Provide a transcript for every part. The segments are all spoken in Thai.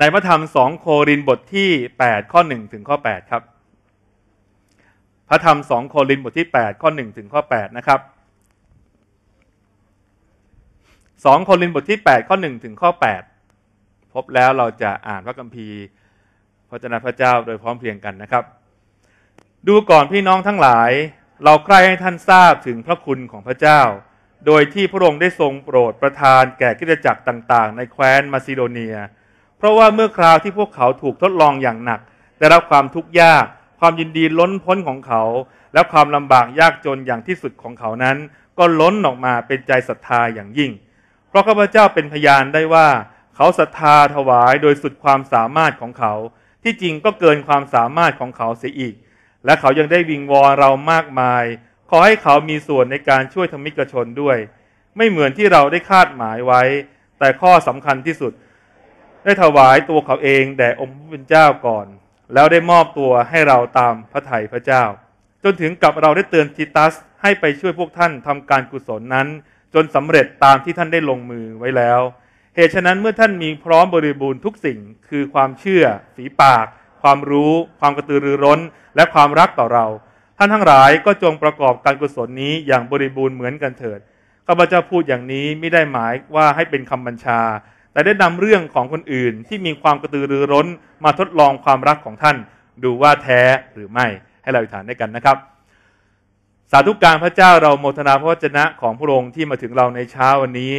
ในพระธรรมสองโครินบทที่8ข้อ1ถึงข้อ 8 ครับพระธรรมสองโครินบทที่8ข้อ1ถึงข้อ8นะครับสองโครินบทที่8ข้อ1ถึงข้อ8พบแล้วเราจะอ่านพระคัมภีร์พระจนะพระเจ้าโดยพร้อมเพรียงกันนะครับ ดูก่อนพี่น้องทั้งหลาย เราใคร่ให้ท่านทราบถึงพระคุณของพระเจ้า โดยที่พระองค์ได้ทรงโปรดประทานแก่กิจจักรต่างๆ ในแคว้น มาซิโดเนียเพราะว่าเมื่อคราวที่พวกเขาถูกทดลองอย่างหนักได้รับความทุกข์ยาก ความยินดีล้นพ้นของเขา และความลำบากยากจนอย่างที่สุดของเขานั้น ก็ล้นออกมาเป็นใจศรัทธาอย่างยิ่งเพราะข้าพเจ้าเป็นพยานได้ว่า เขาศรัทธาถวายโดยสุดความสามารถของเขา ที่จริงก็เกินความสามารถของเขาเสียอีก และเขายังได้วิงวอนเรามากมาย ขอให้เขามีส่วนในการช่วยธรรมิกชนด้วย ไม่เหมือนที่เราได้คาดหมายไว้ แต่ข้อสำคัญที่สุดได้ถวายตัวเขาเองแด่องค์พระผู้เป็นเจ้าก่อน แล้วได้มอบตัวให้เราตามพระไถ่พระเจ้า จนถึงกับเราได้เตือนทิตัสให้ไปช่วยพวกท่านทำการกุศลนั้น จนสำเร็จตามที่ท่านได้ลงมือไว้แล้ว เหตุฉะนั้นเมื่อท่านมีพร้อมบริบูรณ์ทุกสิ่ง คือความเชื่อ ฝีปาก ความรู้ ความกระตือรือร้น และความรักต่อเรา ท่านทั้งหลายก็จงประกอบการกุศลนี้อย่างบริบูรณ์เหมือนกันเถิดข้าพเจ้าพูดอย่างนี้ไม่ได้หมายว่าให้เป็นคำบัญชาแต่ได้นำเรื่องของคนอื่นที่มีความกระตือรือร้นมาทดลองความรักของท่าน ดูว่าแท้หรือไม่ให้เราอธิษฐานด้วยกันนะครับ สาธุการพระเจ้าเราโมทนาพระวจนะของพระองค์ที่มาถึงเราในเช้าวันนี้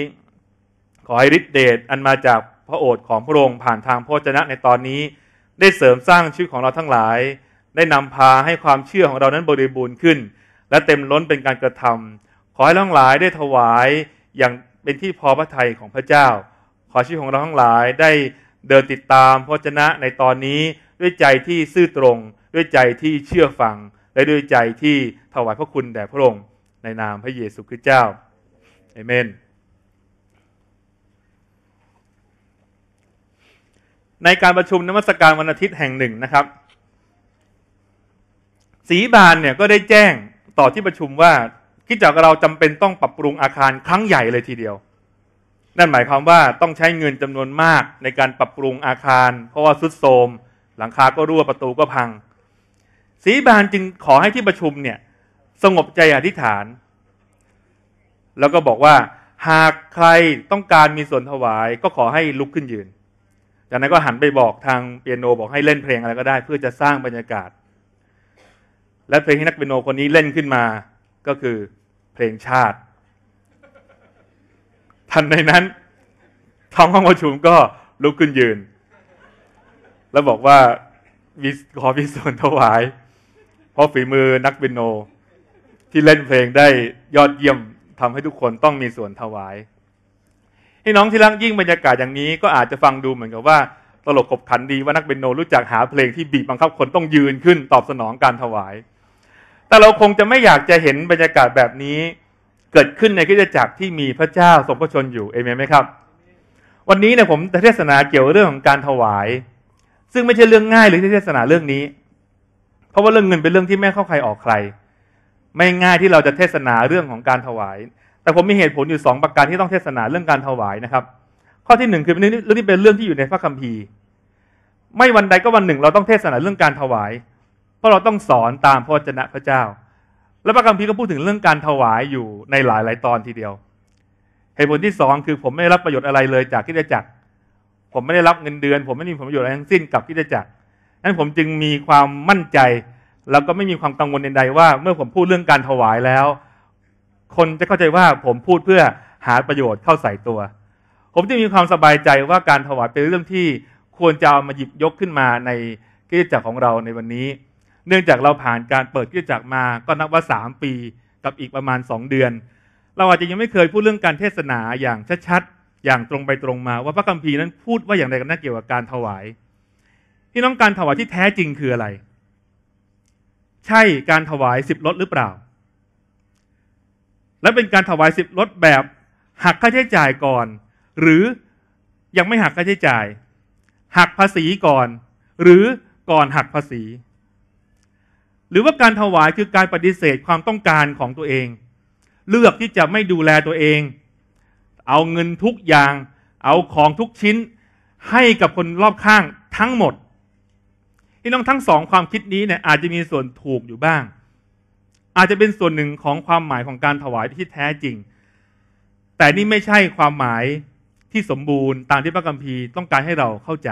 ขอให้ฤทธิเดชอันมาจากพระโอษฐ์ของพระองค์ผ่านทางพระวจนะในตอนนี้ ได้เสริมสร้างชีวิตของเราทั้งหลาย ได้นำพาให้ความเชื่อของเรานั้นบริบูรณ์ขึ้น และเต็มล้นเป็นการกระทำ ขอให้ทั้งหลายได้ถวายอย่างเป็นที่พอพระทัยของพระเจ้าขอชีวิตของเราทั้งหลายได้เดินติดตามพระชนะในตอนนี้ด้วยใจที่ซื่อตรง ด้วยใจที่เชื่อฟัง และด้วยใจที่ถวายพระคุณแด่พระองค์ในนามพระเยซูคริสต์เจ้าเอเมน ในการประชุมนมัสการวันอาทิตย์แห่งหนึ่งนะครับ สีบานเนี่ยก็ได้แจ้งต่อที่ประชุมว่าคิดจากเราจำเป็นต้องปรับปรุงอาคารครั้งใหญ่เลยทีเดียวนั่นหมายความว่าต้องใช้เงินจำนวนมากในการปรับปรุงอาคาร เพราะว่าสุดโทมหลังคาก็รั่วประตูก็พัง สีบานจึงขอให้ที่ประชุมเนี่ย สงบใจอธิษฐาน แล้วก็บอกว่า หากใครต้องการมีส่วนถวายก็ขอให้ลุกขึ้นยืน จากนั้นก็หันไปบอกทางเปียโนบอกให้เล่นเพลงอะไรก็ได้เพื่อจะสร้างบรรยากาศ และเพลงที่นักเปียโนคนนี้เล่นขึ้นมา ก็คือเพลงชาติันในนั้นท้องห้องประชุมก็ลุกขึ้นยืน แล้วบอกว่ามีขอพิส่วนถวาย เพราะฝีมือนักบินโน ที่เล่นเพลงได้ยอดเยี่ยมทำให้ทุกคนต้องมีส่วนถวายให้น้องที่รักยิ่งบรรยากาศอย่างนี้ก็อาจจะฟังดูเหมือนกับว่า ตลกขบขันดีว่านักเปียโนรู้จักหาเพลงที่บีบบังคับคนต้องยืนขึ้นตอบสนองการถวาย แต่เราคงจะไม่อยากจะเห็นบรรยากาศแบบนี้เกิดขึ้นในกิจจักร ที่มีพระเจ้าทรงพระชนอยู่เอเมนไหมครับวันนี้เนี่ยผมจะเทศนาเกี่ยวเรื่องของการถวาย ซึ่งไม่ใช่เรื่องง่ายเลยที่เทศนาเรื่องนี้ เพราะว่าเรื่องเงินเป็นเรื่องที่ไม่เข้าใครออกใคร ไม่ง่ายที่เราจะเทศนาเรื่องของการถวาย แต่ผมมีเหตุผลอยู่สองประการที่ต้องเทศนาเรื่องการถวายนะครับ ข้อที่หนึ่งคือเรื่องนี้เป็นเรื่องที่อยู่ในพระคัมภีร์ ไม่วันใดก็วันหนึ่งเราต้องเทศนาเรื่องการถวาย เพราะเราต้องสอนตามพระวจนะพระเจ้าและพระคัมภีร์ก็พูดถึงเรื่องการถวายอยู่ในหลายหลายตอนทีเดียวเหตุผลที่สองคือผมไม่ได้รับประโยชน์อะไรเลยจากที่จะจักผมไม่ได้รับเงินเดือน ผมไม่มีผลประโยชน์อะไรทั้งสิ้นกับที่จะจักนั้นผมจึงมีความมั่นใจแล้วก็ไม่มีความกังวลใดๆว่าเมื่อผมพูดเรื่องการถวายแล้ว คนจะเข้าใจว่าผมพูดเพื่อหาประโยชน์เข้าใส่ตัว ผมจึงมีความสบายใจว่าการถวายเป็นเรื่องที่ควรจะเอามาหยิบยกขึ้นมาในกิจจักรของเราในวันนี้เนื่องจากเราผ่านการเปิดกิจจักรมา ก็นับว่า 3 ปีกับอีกประมาณ 2 เดือน เราอาจจะยังไม่เคยพูดเรื่องการเทศนาอย่างชัดๆ อย่างตรงไปตรงมาว่าพระคัมภีร์นั้นพูดว่าอย่างไรกันนะเกี่ยวกับการถวาย ที่น้องการถวายที่แท้จริงคืออะไร ใช่การถวายสิบลดหรือเปล่า และเป็นการถวายสิบลดแบบหักค่าใช้จ่ายก่อน หรือยังไม่หักค่าใช้จ่าย หักภาษีก่อน หรือก่อนหักภาษีหรือว่าการถวายคือการปฏิเสธความต้องการของตัวเอง เลือกที่จะไม่ดูแลตัวเอง เอาเงินทุกอย่างเอาของทุกชิ้นให้กับคนรอบข้างทั้งหมดพี่น้องทั้งสองความคิดนี้เนี่ยอาจจะมีส่วนถูกอยู่บ้าง อาจจะเป็นส่วนหนึ่งของความหมายของการถวายที่แท้จริง แต่นี่ไม่ใช่ความหมายที่สมบูรณ์ตามที่พระคัมภีร์ต้องการให้เราเข้าใจ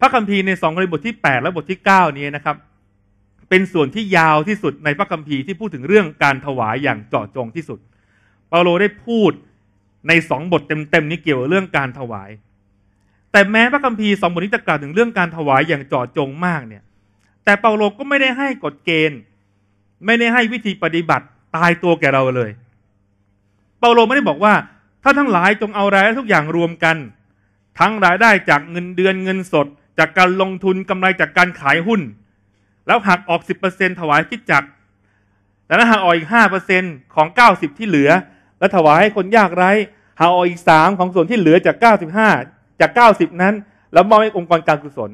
พระคัมภีร์ในสองบทที่ 8 และบทที่ 9 นี้นะครับเป็นส่วนที่ยาวที่สุดในพระคัมภีร์ที่พูดถึงเรื่องการถวายอย่างเจาะจงที่สุด เปาโลได้พูดในสองบทเต็มๆนี้เกี่ยวกับเรื่องการถวาย แต่แม้พระคัมภีร์สองบทนี้จะกล่าวถึงเรื่องการถวายอย่างเจาะจงมากเนี่ย แต่เปาโลก็ไม่ได้ให้กฎเกณฑ์ ไม่ได้ให้วิธีปฏิบัติตายตัวแก่เราเลย เปาโลไม่ได้บอกว่า ถ้าทั้งหลายจงเอารายได้ทุกอย่างรวมกัน ทั้งรายได้จากเงินเดือนเงินสด จากการลงทุนกำไรจากการขายหุ้นแล้วหักออก 10%ถวายคิดจักแล้วหักออกอีก5%ของ 90 ที่เหลือ แล้วถวายให้คนยากไร้หักออกอีก3 ของส่วนที่เหลือจาก 95จาก90นั้น แล้วมอบให้องค์กรการกุศล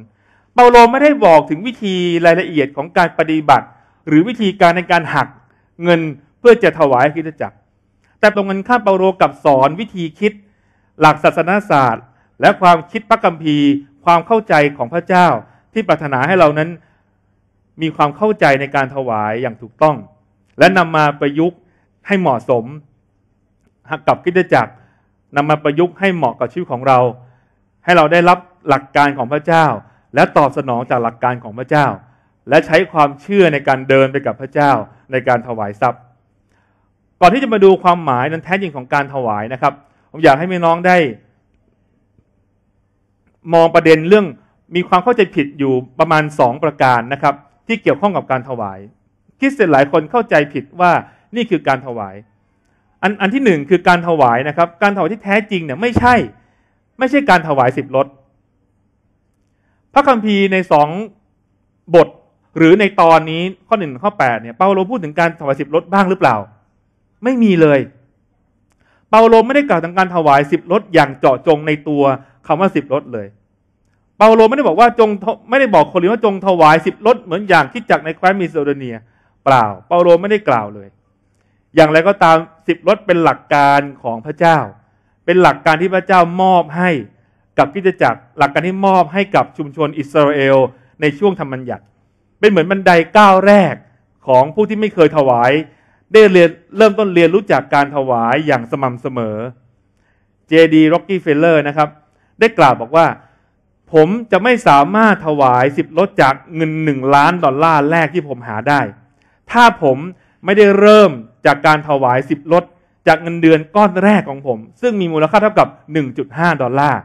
เปาโลไม่ได้บอกถึงวิธีรายละเอียดของการปฏิบัติ หรือวิธีการในการหักเงินเพื่อจะถวายคิดจักแต่ตรงกันข้ามเปาโลกับสอนวิธีคิด หลักศาสนาศาสตร์ และความคิดพระกัมภีร์ ความเข้าใจของพระเจ้าที่ปรารถนาให้เรานั้นมีความเข้าใจในการถวายอย่างถูกต้อง และนำมาประยุกต์ให้เหมาะสมกับกิจจักรนำมาประยุกต์ให้เหมาะกับชีวิตของเรา ให้เราได้รับหลักการของพระเจ้า และตอบสนองจากหลักการของพระเจ้า และใช้ความเชื่อในการเดินไปกับพระเจ้าในการถวายทรัพย์ ก่อนที่จะมาดูความหมายนั้นแท้จริงของการถวายนะครับผมอยากให้แม่น้องได้ มองประเด็นเรื่องมีความเข้าใจผิดอยู่ประมาณ2ประการนะครับที่เกี่ยวข้องกับการถวายคริสเตียนหลายคนเข้าใจผิดว่านี่คือการถวาย อันอันที่หนึ่งคือการถวายนะครับ การถวายที่แท้จริงเนี่ยไม่ใช่ ไม่ใช่การถวายสิบรถ พระคัมภีร์ในสองบทหรือในตอนนี้ข้อหนึ่งข้อแปดเนี่ยเปาโลพูดถึงการถวายสิบรถบ้างหรือเปล่าไม่มีเลย เปาโลไม่ได้กล่าวถึงการถวายสิบรถอย่างเจาะจงในตัวคำว่าสิบรถเลยเปาโลไม่ได้บอกว่าจงไม่ได้บอกคนรินว่าจงถวายสิบลดเหมือนอย่างที่จักในแคว้นมิโซโดเนีย เปล่าเปาโลไม่ได้กล่าวเลย อย่างไรก็ตามสิบลดเป็นหลักการของพระเจ้า เป็นหลักการที่พระเจ้ามอบให้กับกิจจักรหลักการที่มอบให้กับชุมชนอิสราเอลในช่วงธรรมัญญัติ เป็นเหมือนบันไดก้าวแรกของผู้ที่ไม่เคยถวาย ได้เรียนเริ่มต้นเรียนรู้จักการถวายอย่างสม่ำเสมอ เจดีร็อกกี้เฟลเลอร์นะครับได้กล่าวบอกว่าผมจะไม่สามารถถวายสิบลดจากเงินหนึ่งล้านดอลลาร์แรกที่ผมหาได้ ถ้าผมไม่ได้เริ่มจากการถวายสิบลดจากเงินเดือนก้อนแรกของผม ซึ่งมีมูลค่าเท่ากับ1.5 ดอลลาร์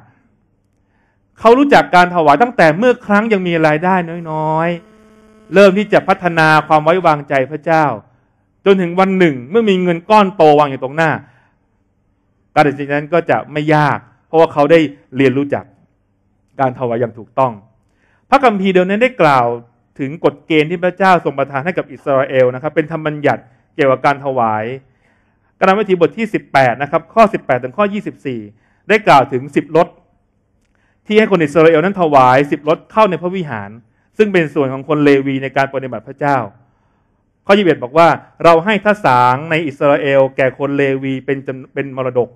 เขารู้จักการถวายตั้งแต่เมื่อครั้งยังมีรายได้น้อยๆเริ่มที่จะพัฒนาความไว้วางใจพระเจ้า จนถึงวันหนึ่งเมื่อมีเงินก้อนโตวางอยู่ตรงหน้า การตัดสินนั้นก็จะไม่ยาก เพราะว่าเขาได้เรียนรู้จักการถวายอย่างถูกต้อง พระคัมภีร์เดิมนั้นได้กล่าวถึงกฎเกณฑ์ที่พระเจ้าทรงประทานให้กับอิสราเอลนะครับ เป็นธรรมบัญญัติเกี่ยวกับการถวาย กรรมวิธีบทที่ 18นะครับ ข้อ 18ถึงข้อ 24 ได้กล่าวถึง10รถที่ให้คนอิสราเอลนั้นถวาย10รถเข้าในพระวิหาร ซึ่งเป็นส่วนของคนเลวีในการปฏิบัติพระเจ้า ข้อ21บอกว่า เราให้ทสางในอิสราเอล แก่คนเลวีเป็นเป็นมรดก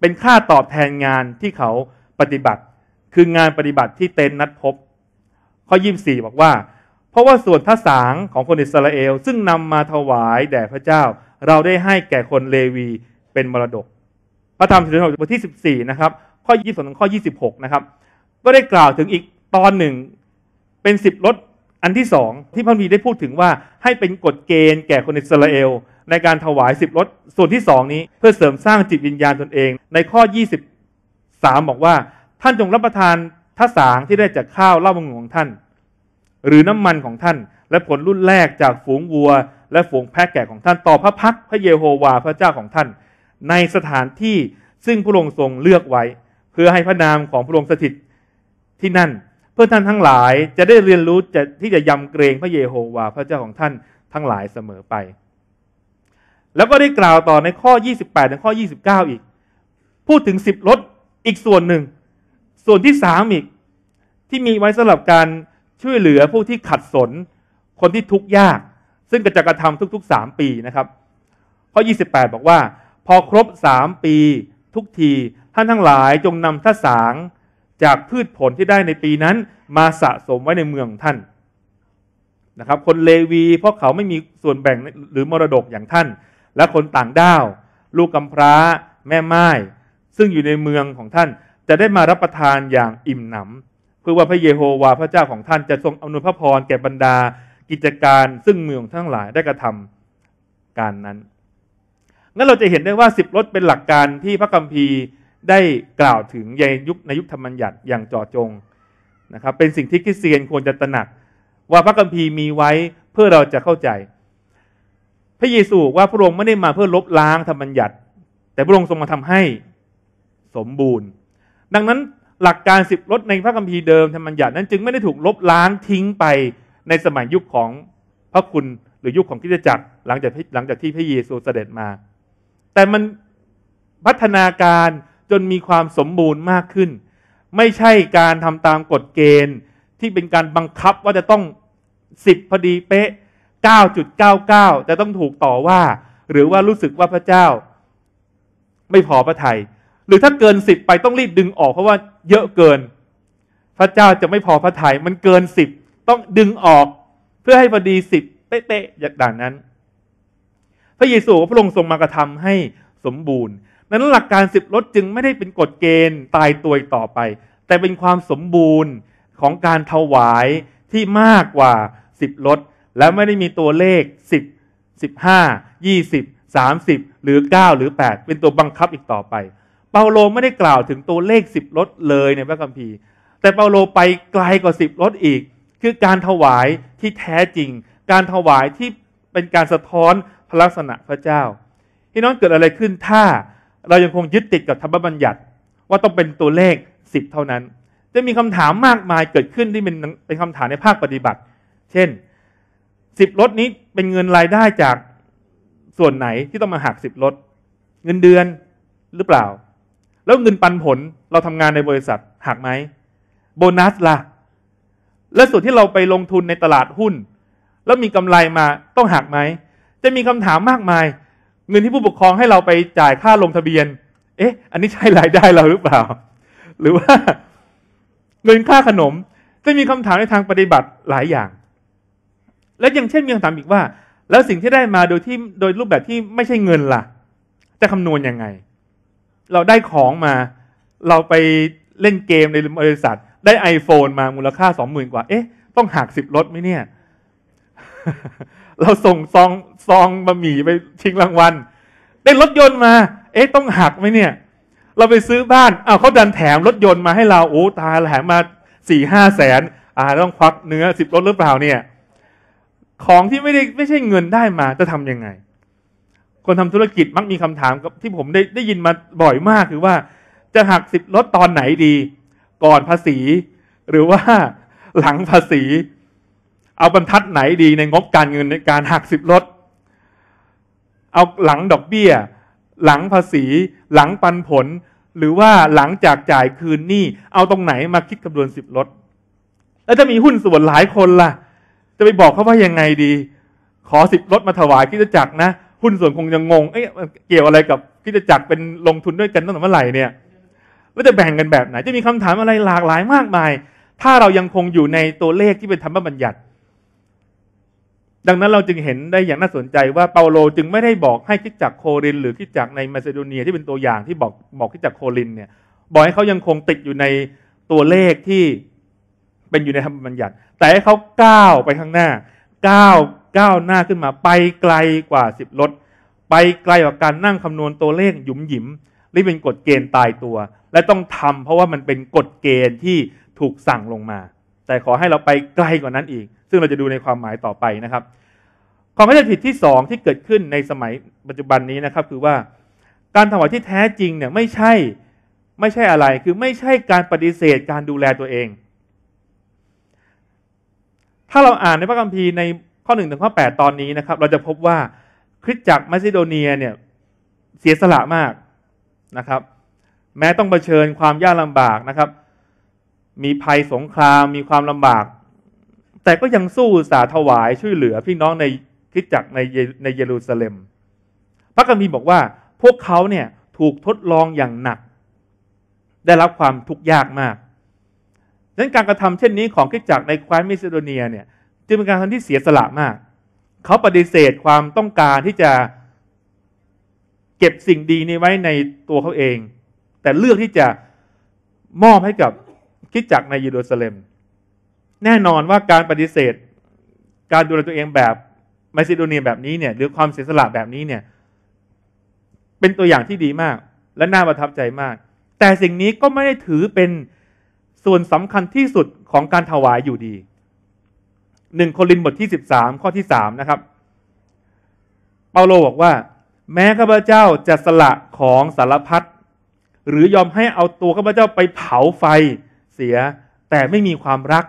เป็นค่าตอบแทนงานที่เขาปฏิบัติคืองานปฏิบัติที่เต็นนัดพบ ข้อยี่ี่บอกว่า เพราะว่าส่วนทาสางของคนอิสราเอลซึ่งนำมาถวายแด่พระเจ้าเราได้ให้แก่คนเลวีเป็นมรดก พระธรรมสุนทรบทที่14นะครับ ข้อ22ถึงข้อ 26นะครับ ก็ได้กล่าวถึงอีกตอนหนึ่งเป็นสิบรถอันที่สองที่พระพีได้พูดถึงว่าให้เป็นกฎเกณฑ์แก่คนอิสราเอล ในการถวายสิบรถส่วนที่สองนี้เพื่อเสริมสร้างจิตวิญญาณตนเอง ในข้อ23บอกว่าท่านจงรับประทานท่าสางที่ได้จากข้าวเล่าบางของท่าน หรือน้ำมันของท่านและผลรุ่นแรกจากฝูงวัว และฝูงแพะแก่ของท่านต่อพระพักพระเยโฮวาพระเจ้าของท่าน ในสถานที่ซึ่งพระองค์ทรงเลือกไว้ เพื่อให้พระนามของพระองค์สถิตที่นั่น เพื่อท่านทั้งหลายจะได้เรียนรู้จะที่จะยำเกรงพระเยโฮวาพระเจ้าของท่านทั้งหลายเสมอไป แล้วก็ได้กล่าวต่อในข้อ28ถึงข้อ29อีกพูดถึงสิบรถอีกส่วนหนึ่งส่วนที่สามอีก ที่มีไว้สำหรับการช่วยเหลือผู้ที่ขัดสน คนที่ทุกข์ยาก ซึ่งกะจกระทำทุกๆสามปีนะครับข้อ28 บอกว่า พอครบสามปีทุกทีท่านทั้งหลายจงนำท่าสางจากพืชผลที่ได้ในปีนั้น มาสะสมไว้ในเมืองท่านนะครับคนเลวีเพราะเขาไม่มีส่วนแบ่งหรือมรดกอย่างท่าน และคนต่างด้าว ลูกกำพร้าแม่ไม้ซึ่งอยู่ในเมืองของท่านจะได้มารับประทานอย่างอิ่มหนำเพื่อว่าพระเยโฮวา พระเจ้าของท่านจะทรงอานวยพระพรแก่บรรดากิจการซึ่งเมืองทั้งหลายได้กระทำการนั้น งั้นเราจะเห็นได้ว่าสิบรถเป็นหลักการที่พระคัมภีร์ได้กล่าวถึงในยุคในยุคธรรมัญญัติอย่างเจาะจงนะครับ เป็นสิ่งที่คริสเตียนควรจะตระหนัก ว่าพระคัมภีร์มีไว้เพื่อเราจะเข้าใจ พระเยซูว่าพระองค์ไม่ได้มาเพื่อลบล้างธรรมัญญัติ แต่พระองค์ทรงมาทำให้สมบูรณ์ดังนั้นหลักการสิบลดในพระคัมภีร์เดิมธรรมัญญัติ นั้นจึงไม่ได้ถูกลบล้างทิ้งไปในสมัยยุคของพระคุณหรือยุคของคิจจักรหลังจากหลังจากที่พระเยซูเสด็จมา แต่มันพัฒนาการจนมีความสมบูรณ์มากขึ้น ไม่ใช่การทำตามกฎเกณฑ์ที่เป็นการบังคับว่าจะต้องสิบพอดีเป๊ะเเกก้้าาจุดเก้าจะต้องถูกต่อว่า หรือว่ารู้สึกว่าพระเจ้า ไม่พอพระทยัยหรือถ้าเกินสิบไปต้องรีบดึงออกเพราะว่าเยอะเกิน พระเจ้าจะไม่พอพระทยัย มันเกินสิบต้องดึงออกเพื่อให้พอดีสิบเป๊ะ ๆ อย่างด่างนั้น พระเยซูพระองค์ทรงมากระทำให้สมบูรณ์ นั้นหลักการสิบลดจึงไม่ได้เป็นกฎเกณฑ์ตายตัวต่อไป แต่เป็นความสมบูรณ์ของการถวายที่มากกว่าสิบลดและไม่ได้มีตัวเลขสิบสิบห้ายี่สิบสามสิบหรือเก้าหรือแปดเป็นตัวบังคับอีกต่อไปเปาโลไม่ได้กล่าวถึงตัวเลขสิบรถเลยในพระคัมภีร์ แต่เปาโลไปไกลกว่าสิบรถอีก คือการถวายที่แท้จริง การถวายที่เป็นการสะท้อนพลักษณะพระเจ้าพี่น้องเกิดอะไรขึ้นถ้าเรายังคงยึดติดกับธรรมบัญญัติ ว่าต้องเป็นตัวเลขสิบเท่านั้น จะมีคำถามมากมายเกิดขึ้นที่เป็นเป็นคำถามในภาคปฏิบัติ เช่นสิบรถนี้เป็นเงินรายได้จากส่วนไหนที่ต้องมาหักสิบรถเงินเดือนหรือเปล่าแล้วเงินปันผลเราทำงานในบริษัทหักไหมโบนัสละ่ะ และส่วนที่เราไปลงทุนในตลาดหุ้น แล้วมีกำไรมาต้องหักไหมจะมีคำถามมากมาย เงินที่ผู้ปกครองให้เราไปจ่ายค่าลงทะเบียน เอ๊ะ อันนี้ใช่รายได้เราหรือเปล่า หรือว่า เงินค่าขนมจะมีคำถามในทางปฏิบัติหลายอย่าง และยังเช่นมีคำถามอีกว่า แล้วสิ่งที่ได้มาโดยที่โดยรูปแบบที่ไม่ใช่เงินละ่ะจะคำนวณยังไงเราได้ของมา เราไปเล่นเกมในบริษัทได้ iPhone มามูลค่าสองหมื่นกว่า เอ๊ะต้องหักสิบลดไหมเนี่ย เราส่งซองซองบะหมี่ไปชิงรางวัลได้รถยนต์มา เอ๊ะต้องหักไหมเนี่ย เราไปซื้อบ้าน อ้าวเขาดันแถมรถยนต์มาให้เราโอ้ตายแถมมาสี่ห้าแสน อ่าต้องควักเนื้อสิบลดหรือเปล่าเนี่ย ของที่ไม่ได้ไม่ใช่เงินได้มา จะทำยังไงคนทำธุรกิจมักมีคำถามที่ผมได้ได้ยินมาบ่อยมากคือว่า จะหักสิบลดตอนไหนดี ก่อนภาษี หรือว่าหลังภาษี เอาบรรทัดไหนดีในงบการเงินในการหักสิบลดเอาหลังดอกเบี้ย หลังภาษี หลังปันผล หรือว่าหลังจากจ่ายคืนหนี้เอาตรงไหนมาคิดคำนวณสิบลดแล้วจะมีหุ้นส่วนหลายคนละ่ะ จะไปบอกเขาว่ายังไงดี ขอสิบลดมาถวายกิจจักรนะหุ้นส่วนคงจะงง เอ๊ะเกี่ยวอะไรกับกิจจักรเป็นลงทุนด้วยกันตั้งแต่เมื่อไหร่เนี่ยว่าจะแบ่งกันแบบไหน จะมีคำถามอะไรหลากหลายมากมาย ถ้าเรายังคงอยู่ในตัวเลขที่เป็นธรรมบัญญัติ ดังนั้นเราจึงเห็นได้อย่างน่าสนใจว่าเปาโลจึงไม่ได้บอกให้คิดจักโครินหรือคิดจักในมาซิโดเนียที่เป็นตัวอย่างที่บอกบอกคิดจักโครินเนี่ย บอกให้เขายังคงติดอยู่ในตัวเลขที่เป็นอยู่ในธรรมบัญญัติ แต่ให้เขาก้าวไปข้างหน้า ก้าวก้าวหน้าขึ้นมาไปไกลกว่าสิบลดไปไกลกว่าการนั่งคำนวณตัวเลขหยุมหยิมนี่เป็นกฎเกณฑ์ตายตัว และต้องทำเพราะว่ามันเป็นกฎเกณฑ์ที่ถูกสั่งลงมา แต่ขอให้เราไปไกลกว่านั้นอีก ซึ่งเราจะดูในความหมายต่อไปนะครับความเข้าใจผิดที่สองที่เกิดขึ้นในสมัยปัจจุบันนี้นะครับ คือว่าการถวายที่แท้จริงเนี่ยไม่ใช่ไม่ใช่อะไรคือไม่ใช่การปฏิเสธการดูแลตัวเอง ถ้าเราอ่านในพระคัมภีร์ในข้อหนึ่งถึงข้อแปดตอนนี้นะครับ เราจะพบว่าคริสตจักรมาซิโดเนียเนี่ย เสียสละมากนะครับ แม้ต้องเผชิญความยากลำบากนะครับ มีภัยสงคราม มีความลำบาก แต่ก็ยังสู้สาถวายช่วยเหลือพี่น้องในคริสตจักรในในเยรูซาเล็ม พระคัมภีร์บอกว่า พวกเขาเนี่ยถูกทดลองอย่างหนัก ได้รับความทุกข์ยากมากดังนั้นการกระทำเช่นนี้ ของคริสตจักรในแคว้นมิโดเนียเนี่ยจึงเป็นการทำที่เสียสละมาก เขาปฏิเสธความต้องการที่จะเก็บสิ่งดีนี้ไว้ในตัวเขาเอง แต่เลือกที่จะมอบให้กับคิดจักในเยรูซาเล็ม แน่นอนว่าการปฏิเสธ การดูแลตัวเองแบบไมซิโดเนียแบบนี้เนี่ย หรือความเสียสละแบบนี้เนี่ย เป็นตัวอย่างที่ดีมาก และน่าประทับใจมาก แต่สิ่งนี้ก็ไม่ได้ถือเป็นส่วนสำคัญที่สุดของการถวายอยู่ดีหนึ่งโคลินบทที่สิบสามข้อที่สามนะครับ เปาโลบอกว่า แม้ข้าพเจ้าจะสละ ของสารพัดหรือยอมให้เอา ตัวข้าพเจ้าไปเผาไฟเสีย แต่ไม่มีความ รัก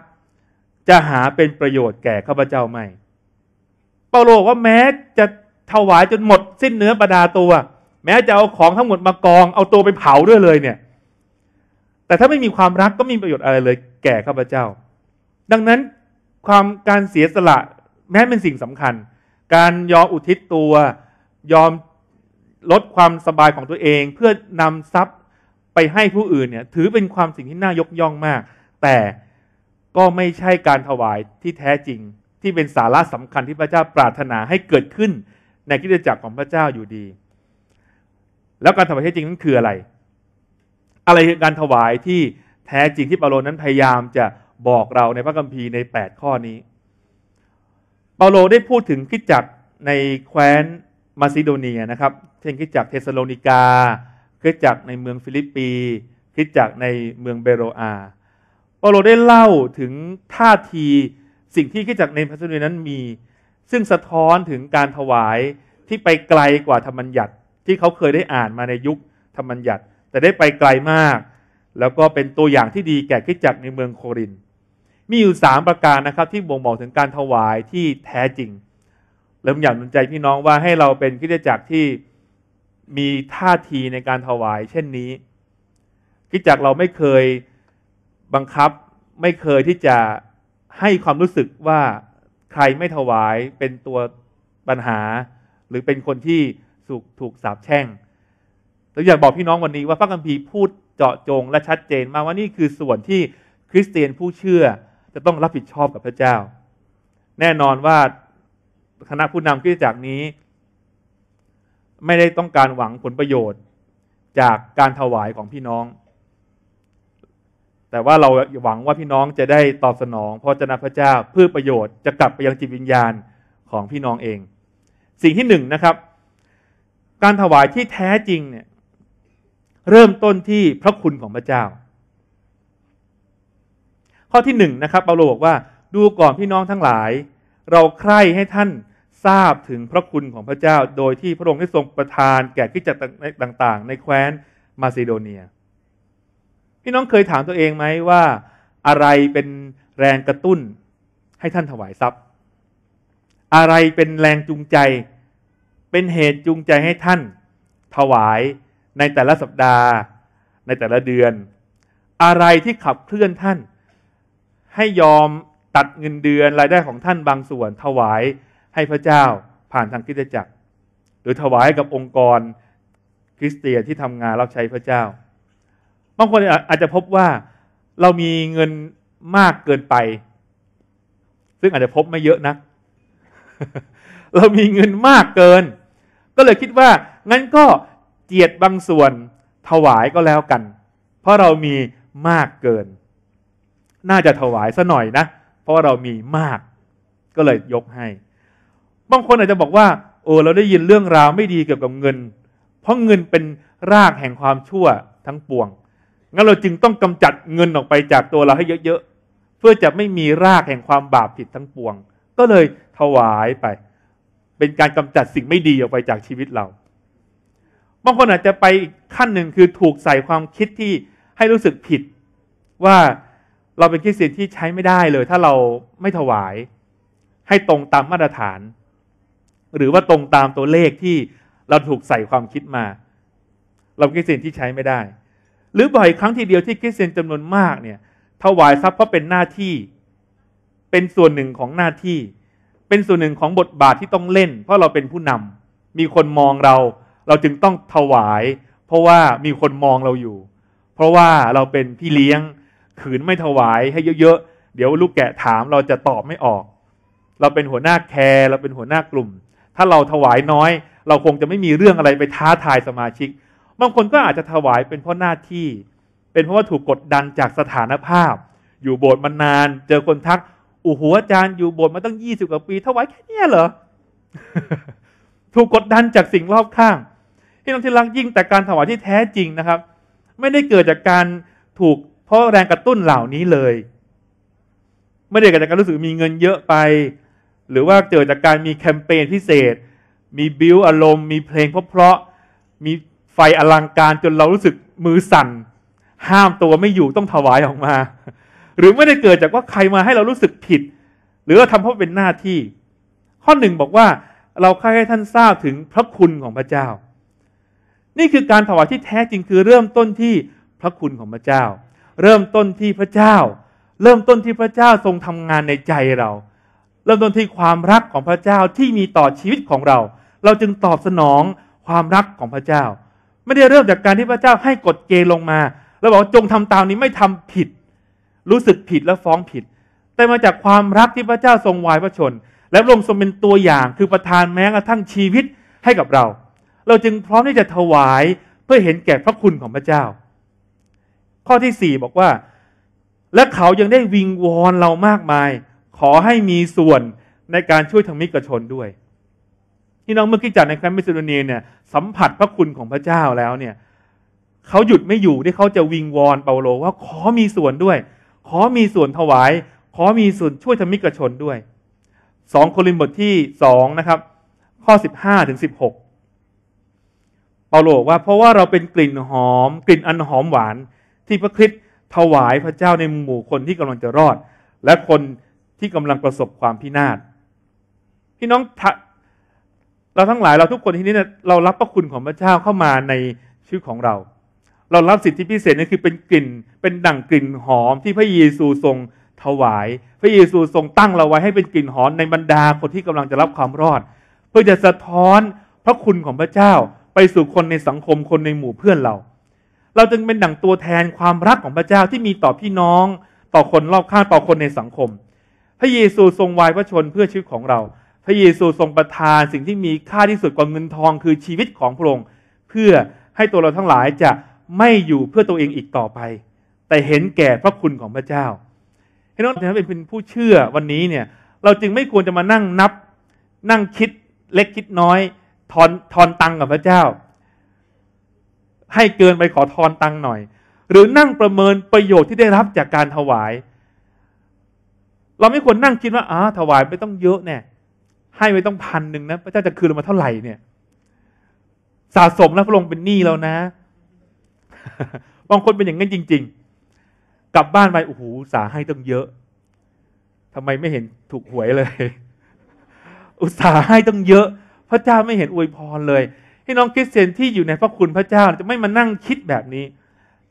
จะหาเป็นประโยชน์แก่ข้าพเจ้า ไม่ เปาโลบอกว่าแม้จะถวายจนหมดสิ้นเนื้อ ประดา ตัว แม้ จะ เอาของทั้งหมดมากองเอาตัวไปเผาด้วยเลยเนี่ย แต่ถ้าไม่มีความรักก็มีประโยชน์อะไรเลย แก่ข้าพเจ้า ดังนั้นความการเสียสละแม้เป็นสิ่งสำคัญ การยอมอุทิศตัวยอมลดความสบายของตัวเองเพื่อนำทรัพย์ไปให้ผู้อื่นเนี่ยถือเป็นความสิ่งที่น่ายกย่องมาก แต่ก็ไม่ใช่การถวายที่แท้จริง ที่เป็นสาระสำคัญที่พระเจ้าปรารถนาให้เกิดขึ้นในกิจจักรของพระเจ้าอยู่ดี แล้วการถวายที่จริงนั้นคืออะไร อะไรคือการถวายที่แท้จริงที่เปาโลนั้นพยายามจะบอกเราในพระคัมภีร์ใน 8 ข้อนี้ เปาโลได้พูดถึงคิดจักในแคว้นมาซิโดเนียนะครับ เช่นคิดจักเทสโลนิกาคิดจักในเมืองฟิลิปปีคิดจักในเมืองเบโรอา เปาโลได้เล่าถึงท่าทีสิ่งที่คิดจักในมาซิโดเนียนั้นมี ซึ่งสะท้อนถึงการถวายที่ไปไกลกว่าธรรมัญญัติที่เขาเคยได้อ่านมาในยุคธรรมัญญัติ แต่ได้ไปไกลมาก แล้วก็เป็นตัวอย่างที่ดีแก่คิดจักในเมืองโครินท์มีอยู่สามประการนะครับที่บ่งบอกถึงการถวายที่แท้จริงเริ่มอยากหนุนใจพี่น้องว่าให้เราเป็นคริสตจักรที่มีท่าทีในการถวาย เช่นนี้คริสตจักรเราไม่เคยบังคับไม่เคยที่จะให้ความรู้สึกว่าใครไม่ถวายเป็นตัวปัญหา หรือเป็นคนที่ถูกถูกสาปแช่งเราอยากบอกพี่น้องวันนี้ว่าพระคัมภีร์พูดเจาะจงและชัดเจนมาว่านี่คือส่วนที่คริสเตียนผู้เชื่อจะต้องรับผิดชอบกับพระเจ้า แน่นอนว่าคณะผู้นำขึ้นจากนี้ ไม่ได้ต้องการหวังผลประโยชน์จากการถวายของพี่น้อง แต่ว่าเราหวังว่าพี่น้องจะได้ตอบสนองพระเจนาพระเจ้าเพื่อประโยชน์ จะกลับไปยังจิตวิญญาณของพี่น้องเอง สิ่งที่หนึ่งนะครับ การถวายที่แท้จริงเนี่ย เริ่มต้นที่พระคุณของพระเจ้าข้อที่1นนะครับเปาโลบอกว่า ดูก่อนพี่น้องทั้งหลาย เราใคร่ให้ท่านทราบถึงพระคุณของพระเจ้า โดยที่พระองค์ได้ทรงประทานแก่กิจจักต่างๆ ในแคว้นมาซิโดเนีย พี่น้องเคยถามตัวเองไหมว่า อะไรเป็นแรงกระตุ้นให้ท่านถวายทรัพย์ อะไรเป็นแรงจูงใจ เป็นเหตุจูงใจให้ท่าน ถวายในแต่ละสัปดาห์ ในแต่ละเดือน อะไรที่ขับเคลื่อนท่านให้ยอมตัดเงินเดือนรายได้ของท่านบางส่วน ถวายให้พระเจ้าผ่านทางกิจจักรหรือถวายกับองค์กรคริสเตียนที่ทำงานรับใช้พระเจ้า บางคนอาจจะพบว่าเรามีเงินมากเกินไป ซึ่งอาจจะพบไม่เยอะนะเรามีเงินมากเกิน ก็เลยคิดว่า งั้นก็เจียดบางส่วนถวายก็แล้วกัน เพราะเรามีมากเกินน่าจะถวายซะหน่อยนะ เพราะเรามีมากก็เลยยกให้บางคนอาจจะบอกว่าโอ้เราได้ยินเรื่องราวไม่ดีเกี่ยวกับเงิน เพราะเงินเป็นรากแห่งความชั่วทั้งปวง งั้นเราจึงต้องกำจัดเงินออกไปจากตัวเราให้เยอะๆเพื่อจะไม่มีรากแห่งความบาปผิดทั้งปวง ก็เลยถวายไป เป็นการกำจัดสิ่งไม่ดีออกไปจากชีวิตเราบางคนอาจจะไปอีกขั้นหนึ่งคือถูกใส่ความคิดที่ให้รู้สึกผิดว่าเราเป็นคริสเตียนที่ใช้ไม่ได้เลย ถ้าเราไม่ถวาย ให้ตรงตามมาตรฐาน หรือว่าตรงตามตัวเลขที่เราถูกใส่ความคิดมา เราคริสเตียนที่ใช้ไม่ได้ หรือบ่อยครั้งทีเดียวที่คริสเตียนจำนวนมากเนี่ย ถวายทรัพย์เพราะเป็นหน้าที่ เป็นส่วนหนึ่งของหน้าที่ เป็นส่วนหนึ่งของบทบาทที่ต้องเล่น เพราะเราเป็นผู้นำ มีคนมองเรา เราจึงต้องถวาย เพราะว่ามีคนมองเราอยู่ เพราะว่าเราเป็นพี่เลี้ยงขืนไม่ถวายให้เยอะๆ เดี๋ยวลูกแกะถามเราจะตอบไม่ออก เราเป็นหัวหน้าแคร์ เราเป็นหัวหน้ากลุ่ม ถ้าเราถวายน้อย เราคงจะไม่มีเรื่องอะไรไปท้าทายสมาชิก บางคนก็อาจจะถวายเป็นเพราะหน้าที่ เป็นเพราะว่าถูกกดดันจากสถานภาพ อยู่โบสถ์มานาน เจอคนทักโอ้โหอาจารย์อยู่โบสถ์มาตั้งยี่สิบกว่าปี ถวายแค่นี้เหรอ ถูกกดดันจากสิ่งรอบข้างที่น้องที่รักยิ่งแต่การถวายที่แท้จริงนะครับ ไม่ได้เกิดจากการถูกพราะแรงกระตุ้นเหล่านี้เลย ไม่ได้เกิดจากการรู้สึกมีเงินเยอะไป หรือว่าเกิดจากการมีแคมเปญพิเศษ มีบิวอารมณ์มีเพลงเพราะๆมีไฟอลังการจนเรารู้สึกมือสั่น ห้ามตัวไม่อยู่ต้องถวายออกมา หรือไม่ได้เกิดจากว่าใครมาให้เรารู้สึกผิด หรือว่าทำเพราะเป็นหน้าที่ ข้อหนึ่งบอกว่า เราค่ยให้ท่านทราบถึงพระคุณของพระเจ้า นี่คือการถวายที่แท้จริง คือเริ่มต้นที่พระคุณของพระเจ้าเริ่มต้นที่พระเจ้า เริ่มต้นที่พระเจ้าทรงทำงานในใจเรา เริ่มต้นที่ความรักของพระเจ้าที่มีต่อชีวิตของเรา เราจึงตอบสนองความรักของพระเจ้า ไม่ได้เริ่มจากการที่พระเจ้าให้กฎเกณฑ์ลงมา แล้วบอกจงทำตามนี้ไม่ทำผิด รู้สึกผิดและฟ้องผิด แต่มาจากความรักที่พระเจ้าทรงวายพระชน และลงทรงเป็นตัวอย่าง คือประทานแม้กระทั่งชีวิตให้กับเรา เราจึงพร้อมที่จะถวายเพื่อเห็นแก่พระคุณของพระเจ้าข้อที่สี่บอกว่า และเขายังได้วิงวอนเรามากมาย ขอให้มีส่วนในการช่วยทางมิกชนด้วยพี่น้องเมื่อกี้จัดในแคมป์มิสโดเนียเนี่ยสัมผัสพระคุณของพระเจ้าแล้วเนี่ยเขาหยุดไม่อยู่ที่เขาจะวิงวอนเปาโลว่าขอมีส่วนด้วย ขอมีส่วนถวายขอมีส่วนช่วยทางมิกชนด้วยสองโครินธ์บทที่สองนะครับ ข้อสิบห้าถึงสิบหกเปาโลว่า เพราะว่าเราเป็นกลิ่นหอมกลิ่นอันหอมหวานที่พระคริสต์ถวายพระเจ้าในหมู่คนที่กำลังจะรอด และคนที่กำลังประสบความพินาศพี่น้องเราทั้งหลายเราทุกคนที่นี่เรารับพระคุณของพระเจ้าเข้ามาในชีวิตของเรา เรารับสิทธิพิเศษนั่นคือเป็นกลิ่นเป็นดั่งกลิ่นหอมที่พระเยซูทรงถวาย พระเยซูทรงตั้งเราไว้ให้เป็นกลิ่นหอมในบรรดาคนที่กำลังจะรับความรอด เพื่อจะสะท้อนพระคุณของพระเจ้า ไปสู่คนในสังคมคนในหมู่เพื่อนเราเราจึงเป็นดั่งตัวแทนความรักของพระเจ้าที่มีต่อพี่น้องต่อคนรอบข้างต่อคนในสังคม พระเยซูทรงวายพระชนเพื่อชีวิตของเรา พระเยซูทรงประทานสิ่งที่มีค่าที่สุดกว่าเงินทองคือชีวิตของพระองค์เพื่อให้ตัวเราทั้งหลายจะไม่อยู่เพื่อตัวเองอีกต่อไป แต่เห็นแก่พระคุณของพระเจ้าให้น้องนะเป็นผู้เชื่อวันนี้เนี่ยเราจึงไม่ควรจะมานั่งนับ นั่งคิดเล็กคิดน้อยทอนทอนตังกับพระเจ้าให้เกินไปขอทอนตังหน่อย หรือนั่งประเมินประโยชน์ที่ได้รับจากการถวาย เราไม่ควรนั่งคิดว่าอ้าถวายไม่ต้องเยอะแน่ให้ไม่ต้องพันหนึ่งนะพระเจ้าจะคืนเรามาเท่าไหร่เนี่ยสะสมแล้วพระองค์เป็นหนี้แล้วนะบางคนเป็นอย่างนั้นจริงๆกลับบ้านไปโอ้โหสาให้ต้องเยอะ ทำไมไม่เห็นถูกหวยเลย อุตสาให้ต้องเยอะ พระเจ้าไม่เห็นอวยพรเลยพี่น้องคริสเตียนที่อยู่ในพระคุณพระเจ้า จะไม่มานั่งคิดแบบนี้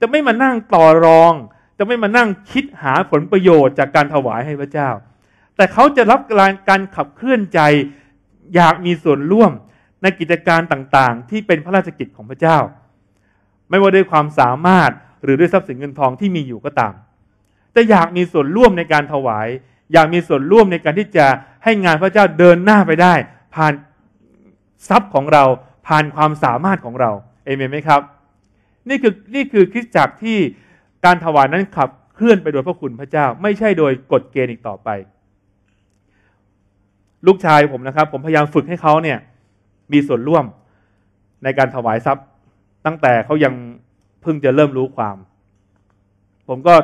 จะไม่มานั่งต่อรอง จะไม่มานั่งคิดหาผลประโยชน์จากการถวายให้พระเจ้า แต่เขาจะรับการขับเคลื่อนใจ อยากมีส่วนร่วมในกิจการต่างๆ ที่เป็นพระราชกิจของพระเจ้า ไม่ว่าด้วยความสามารถหรือด้วยทรัพย์สินเงินทองที่มีอยู่ก็ตาม จะอยากมีส่วนร่วมในการถวายอยากมีส่วนร่วมในการที่จะให้งานพระเจ้าเดินหน้าไปได้ ผ่านทรัพย์ของเราผ่านความสามารถของเรา เอเมนไหมครับ นี่คือนี่คือคิดจักรที่การถวายนั้นขับเคลื่อนไปโดยพระคุณพระเจ้าไม่ใช่โดยกฎเกณฑ์อีกต่อไป ลูกชายผมนะครับ ผมพยายามฝึกให้เขาเนี่ย มีส่วนร่วมในการถวายทรัพย์ตั้งแต่เขายังเพิ่งจะเริ่มรู้ความ ผมก็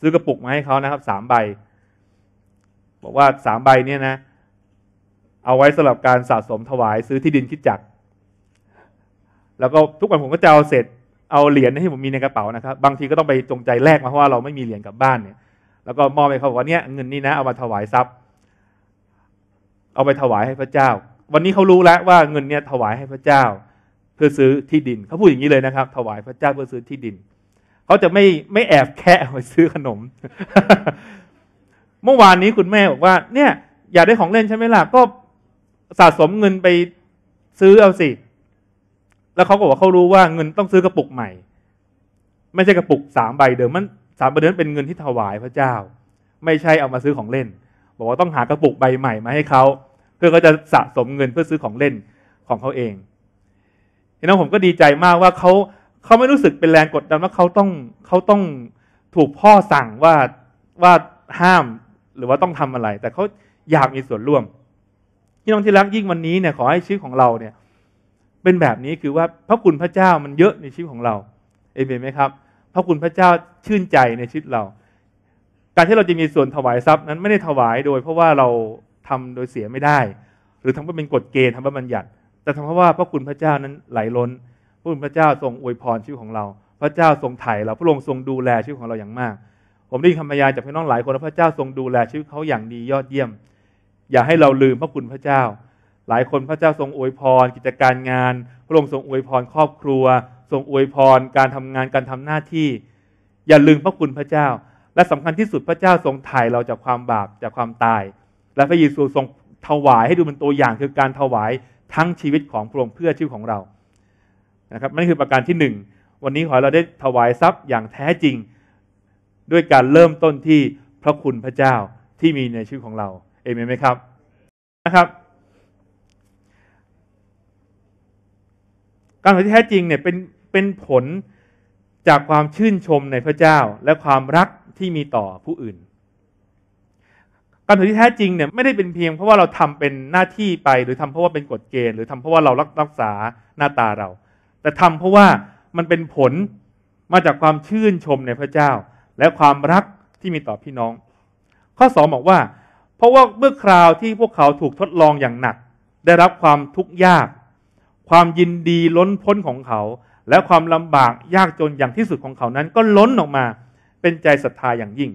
ซื้อกระปุกมาให้เขานะครับสามใบ บอกว่าสามใบเนี่ยนะ เอาไว้สำหรับการสะสมถวายซื้อที่ดินคิดจักรแล้วก็ทุกวันผมก็จะเอาเศษเอาเหรียญที่ผมมีในกระเป๋านะครับ บางทีก็ต้องไปจงใจแลกมาเพราะว่าเราไม่มีเหรียญกลับบ้านเนี่ยแล้วก็มอบไปเขาว่าเนี่ยเงินนี่นะเอามาถวายทรัพย์เอาไปถวายให้พระเจ้า วันนี้เขารู้แล้วว่าเงินเนี่ยถวายให้พระเจ้า เพื่อซื้อที่ดินเขาพูดอย่างนี้เลยนะครับ ถวายพระเจ้าเพื่อซื้อที่ดินเขาจะไม่ไม่แอบแคะไปซื้อขนม เมื่อวานนี้คุณแม่บอกว่า เนี่ย อยากได้ของเล่นใช่ไหมล่ะก็สะสมเงินไปซื้อเอาสิแล้วเขาก็บอกเขารู้ว่าเงินต้องซื้อกระปุกใหม่ ไม่ใช่กระปุกสามใบเดิมมันสามใบเดิมเป็นเงินที่ถวายพระเจ้า ไม่ใช่เอามาซื้อของเล่น บอกว่าต้องหากระปุกใบใหม่มาให้เขาเพื่อเขาจะสะสมเงินเพื่อซื้อของเล่นของเขาเองเห็นไหมผมก็ดีใจมากว่าเขาเขาไม่รู้สึกเป็นแรงกดดันว่าเขาต้องเขาต้องถูกพ่อสั่งว่าว่าห้ามหรือว่าต้องทำอะไร แต่เขาอยากมีส่วนร่วมพี่น้องที่รักยิ่งวันนี้เนี่ยขอให้ชีวิตของเราเนี่ยเป็นแบบนี้คือว่าพระคุณพระเจ้ามันเยอะในชีวิตของเรา เอเมนไหมครับ พระคุณพระเจ้าชื่นใจในชีวิตเรา การที่เราจะมีส่วนถวายทรัพย์นั้นไม่ได้ถวายโดย เพราะว่าเราทำโดยเสียไม่ได้ หรือทำเพื่อเป็นกฎเกณฑ์ทำเพื่อบัญญัติ แต่ทำเพราะว่าพระคุณพระเจ้านั้นไหลล้น พระคุณพระเจ้าทรงอวยพรชีวิตของเรา พระเจ้าทรงไถ่เรา พระองค์ทรงดูแลชีวิตของเราอย่างมาก ผมได้ยินคำพยานจากพี่น้องหลายคนว่าพระเจ้าทรงดูแลชีวิตเขาอย่างดียอดเยี่ยม อย่าให้เราลืมพระคุณพระเจ้าหลายคนพระเจ้าทรงอวยพรกิจการงาน พระองค์ทรงอวยพรครอบครัว ทรงอวยพรการทำงานการทำหน้าที่อย่าลืมพระคุณพระเจ้า และสำคัญที่สุดพระเจ้าทรงไถ่เราจากความบาปจากความตาย และพระเยซูทรงถวายให้ดูเป็นตัวอย่างคือการถวายทั้งชีวิตของพระองค์เพื่อชีวิตของเรานะครับนั่นคือประการที่1วันนี้ขอเราได้ถวายทรัพย์อย่างแท้จริงด้วยการเริ่มต้นที่พระคุณพระเจ้าที่มีในชีวิตของเราเอเมนไหมครับนะครับการสุขที่แท้จริงเนี่ยเป็นเป็นผลจากความชื่นชมในพระเจ้า และความรักที่มีต่อผู้อื่นการถือที่แท้จริงเนี่ยไม่ได้เป็นเพียงเพราะว่าเราทำเป็นหน้าที่ไปหรือทำเพราะว่าเป็นกฎเกณฑ์หรือทำเพราะว่าเรารักษาหน้าตาเรา แต่ทำเพราะว่ามันเป็นผลมาจากความชื่นชมในพระเจ้า และความรักที่มีต่อพี่น้อง ข้อสองบอกว่าเพราะว่าเมื่อคราวที่พวกเขาถูกทดลองอย่างหนัก ได้รับความทุกข์ยากความยินดีล้นพ้นของเขา และความลำบากยากจนอย่างที่สุดของเขานั้นก็ล้นออกมาเป็นใจศรัทธาอย่างยิ่ง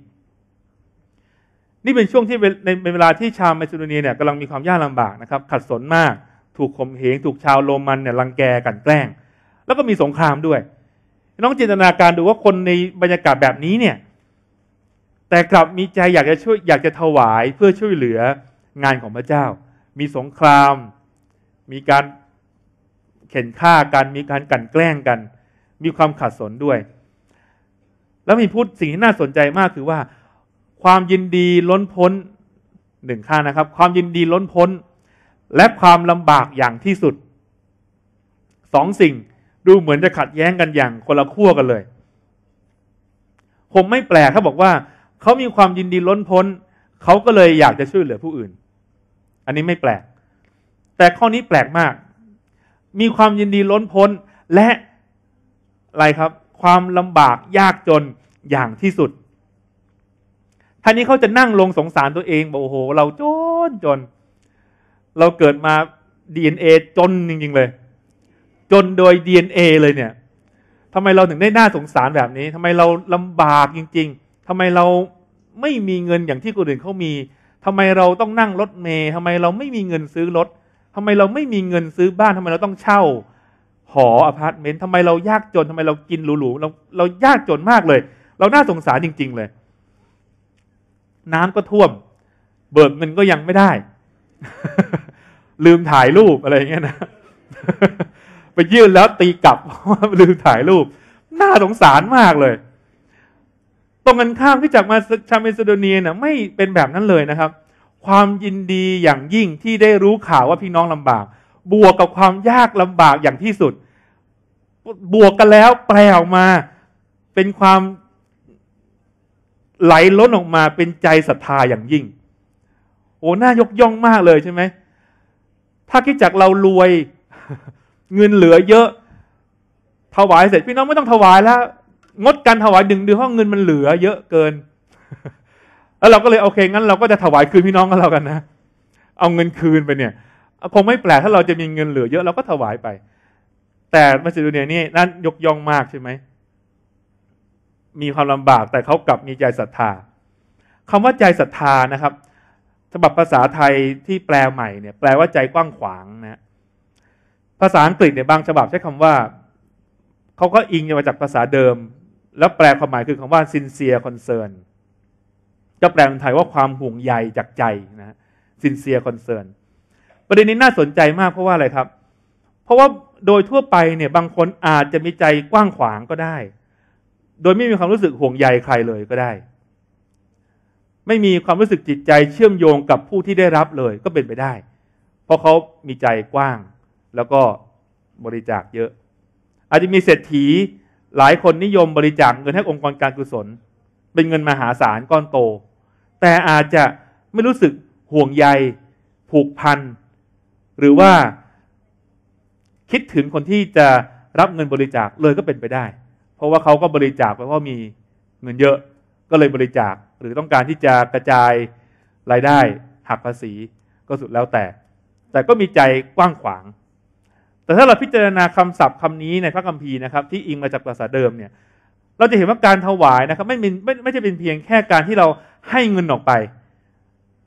นี่เป็นช่วงที่ในเวลาที่ชาวเมซิโดเนียเนี่ยกำลังมีความยากลำบากนะครับขัดสนมาก ถูกข่มเหงถูกชาวโรมันเนี่ยรังแกกันแกล้งแล้วก็มีสงครามด้วย น้องจินตนาการดูว่าคนในบรรยากาศแบบนี้เนี่ย แต่กลับมีใจอยากจะช่วยอยากจะถวายเพื่อช่วยเหลืองานของพระเจ้า มีสงครามมีการเข็นฆ่ากัน มีการกันแกล้งกัน มีความขัดสนด้วย แล้วมีพูดสิ่งที่น่าสนใจมากคือว่า ความยินดีล้นพ้น หนึ่งข้านะครับ ความยินดีล้นพ้น และความลำบากอย่างที่สุด สองสิ่งดูเหมือนจะขัดแย้งกันอย่างคนละขั้วกันเลย ผมไม่แปลกเขาบอกว่า เขามีความยินดีล้นพ้นเขาก็เลยอยากจะช่วยเหลือผู้อื่น อันนี้ไม่แปลก แต่ข้อนี้แปลกมากมีความยินดีล้นพ้นและอะไรครับ ความลำบากยากจนอย่างที่สุดท่านนี้เขาจะนั่งลงสงสารตัวเองบอกโอ้โห เราจนจน เราเกิดมา DNA จนจริงๆเลย จนโดย DNA เลยเนี่ยทำไมเราถึงได้น่าสงสารแบบนี้ทำไมเราลำบากจริงๆทำไมเราไม่มีเงินอย่างที่คนอื่นเขามีทำไมเราต้องนั่งรถเมย์ทำไมเราไม่มีเงินซื้อรถทำไมเราไม่มีเงินซื้อบ้านทำไมเราต้องเช่า หออพาร์ตเมนต์ทำไมเรายากจนทำไมเรากินหรูๆเราเรายากจนมากเลย เราน่าสงสารจริง ๆ เลย น้ำก็ท่วม เบิกเงินก็ยังไม่ได้ ลืมถ่ายรูปอะไรอย่างเงี้ยนะ ไปยื่นแล้วตีกลับลืมถ่ายรูป น่าสงสารมากเลย ตรงกันข้ามที่จากมาชาเมสโดเนียนะ่ะไม่เป็นแบบนั้นเลยนะครับความยินดีอย่างยิ่งที่ได้รู้ข่าวว่าพี่น้องลำบาก บวกกับความยากลำบากอย่างที่สุด บวกกันแล้วแปลออกมาเป็นความไหลล้นออกมาเป็นใจศรัทธาอย่างยิ่งโอ้น่ายกย่องมากเลยใช่ไหม ถ้าคิดจากเรารวยเงินเหลือเยอะ ถวายเสร็จ พี่น้องไม่ต้องถวายแล้ว งดการถวายหนึ่งเดือนเพราะเงินมันเหลือเยอะเกินแล้วเราก็เลยโอเคงั้นเราก็จะถวายคืนพี่น้องของเรากันนะ เอาเงินคืนไปเนี่ยคงไม่แปลกถ้าเราจะมีเงินเหลือเยอะเราก็ถวายไป แต่มาซิโดเนียนี่นั่นยกย่องมากใช่ไหม มีความลำบากแต่เขากลับมีใจศรัทธา คำว่าใจศรัทธานะครับ ฉบับภาษาไทยที่แปลใหม่เนี่ย แปลว่าใจกว้างขวางนะภาษาอังกฤษเนี่ยบางฉบับใช้คำว่าเขาก็อิงมาจากภาษาเดิม แล้วแปลความหมายคือคำว่า sincere concern จะแปลเป็นไทยว่าความห่วงใยจากใจนะซินเซียคอนเซิร์นประเด็นนี้น่าสนใจมากเพราะว่าอะไรครับ เพราะว่าโดยทั่วไปเนี่ยบางคนอาจจะมีใจกว้างขวางก็ได้ โดยไม่มีความรู้สึกห่วงใยใครเลยก็ได้ ไม่มีความรู้สึกจิตใจเชื่อมโยงกับผู้ที่ได้รับเลยก็เป็นไปได้ เพราะเขามีใจกว้าง แล้วก็บริจาคเยอะ อาจจะมีเศรษฐีหลายคนนิยมบริจาคเงินให้องค์กรการกุศลเป็นเงินมหาศาลก้อนโตแต่อาจจะไม่รู้สึกห่วงใยผูกพัน หรือว่าคิดถึงคนที่จะรับเงินบริจาคเลยก็เป็นไปได้ เพราะว่าเขาก็บริจาคเพราะมีเงินเยอะก็เลยบริจาค หรือต้องการที่จะกระจายรายได้ หักภาษีก็สุดแล้วแต่ แต่ก็มีใจกว้างขวาง แต่ถ้าเราพิจารณาคำศัพท์คำนี้ในพระคัมภีร์นะครับที่อิงมาจากภาษาเดิมเนี่ยเราจะเห็นว่าการถวายนะครับ ไม่เป็นไม่ไม่ใช่เป็นเพียงแค่การที่เราให้เงินออกไป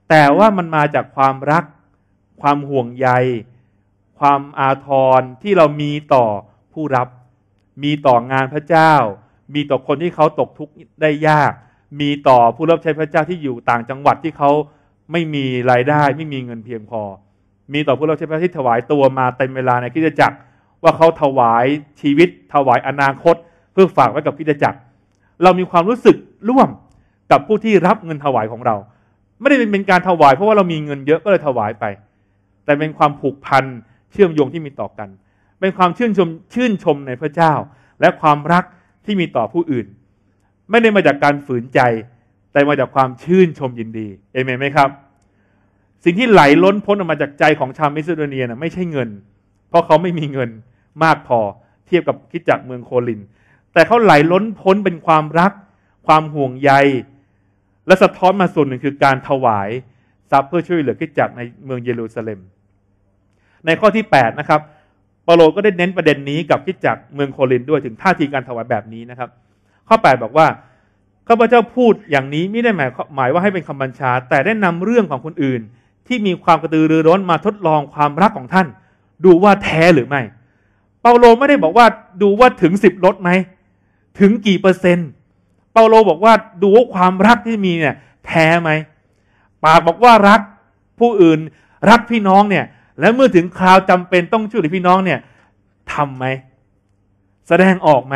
แต่ว่ามันมาจากความรักความห่วงใยความอาทรที่เรามีต่อผู้รับ มีต่องานพระเจ้า มีต่อคนที่เขาตกทุกข์ได้ยาก มีต่อผู้รับใช้พระเจ้าที่อยู่ต่างจังหวัดที่เขาไม่มีรายได้ ไม่มีเงินเพียงพอ มีต่อผู้รับใช้พระที่ถวายตัวมาเต็มเวลาในคิดจักรว่าเขาถวายชีวิต ถวายอนาคตพื่อฝากไว้กับพิจจักร เรามีความรู้สึกร่วมกับผู้ที่รับเงินถวายของเรา ไม่ได้เป็นการถวายเพราะว่าเรามีเงินเยอะ ก็เลยถวายไป แต่เป็นความผูกพันเชื่อมโยงที่มีต่อกัน เป็นความชื่นชมชื่นชมในพระเจ้า และความรักที่มีต่อผู้อื่น ไม่ได้มาจากการฝืนใจ แต่มาจากความชื่นชมยินดี เอเมนไหมครับ สิ่งที่ไหลล้นพ้นออกมาจากใจของชาวมิสโดเนียนะไม่ใช่เงิน เพราะเขาไม่มีเงินมากพอเทียบกับคิดจักเมืองโคลินแต่เขาไหลล้นพ้นเป็นความรัก ความห่วงใย และสะท้อนมาส่วนหนึ่งคือการถวาย ทรัพย์เพื่อช่วยเหลือขึ้นจากในเมืองเยรูซาเล็ม ในข้อที่8นะครับเปโลก็ได้เน้นประเด็นนี้กับคิดจักเมืองโคลินด้วยถึงท่าทีการถวายแบบนี้นะครับ ข้อ 8 บอกว่าข้าพเจ้าพูดอย่างนี้ไม่ได้หมายหมายว่าให้เป็นคำบัญชาแต่ได้นำเรื่องของคนอื่น ที่มีความกระตือรือร้นมาทดลองความรักของท่าน ดูว่าแท้หรือไม่ เปาโลไม่ได้บอกว่าดูว่าถึงสิบรถไหมถึงกี่เปอร์เซ็นต์ เปาโลบอกว่า ดูว่าความรักที่มีเนี่ย แท้ไหมปากบอกว่ารักผู้อื่นรักพี่น้องเนี่ย และเมื่อถึงคราวจำเป็นต้องช่วยเหลือพี่น้องเนี่ยทำไหมแสดงออกไหม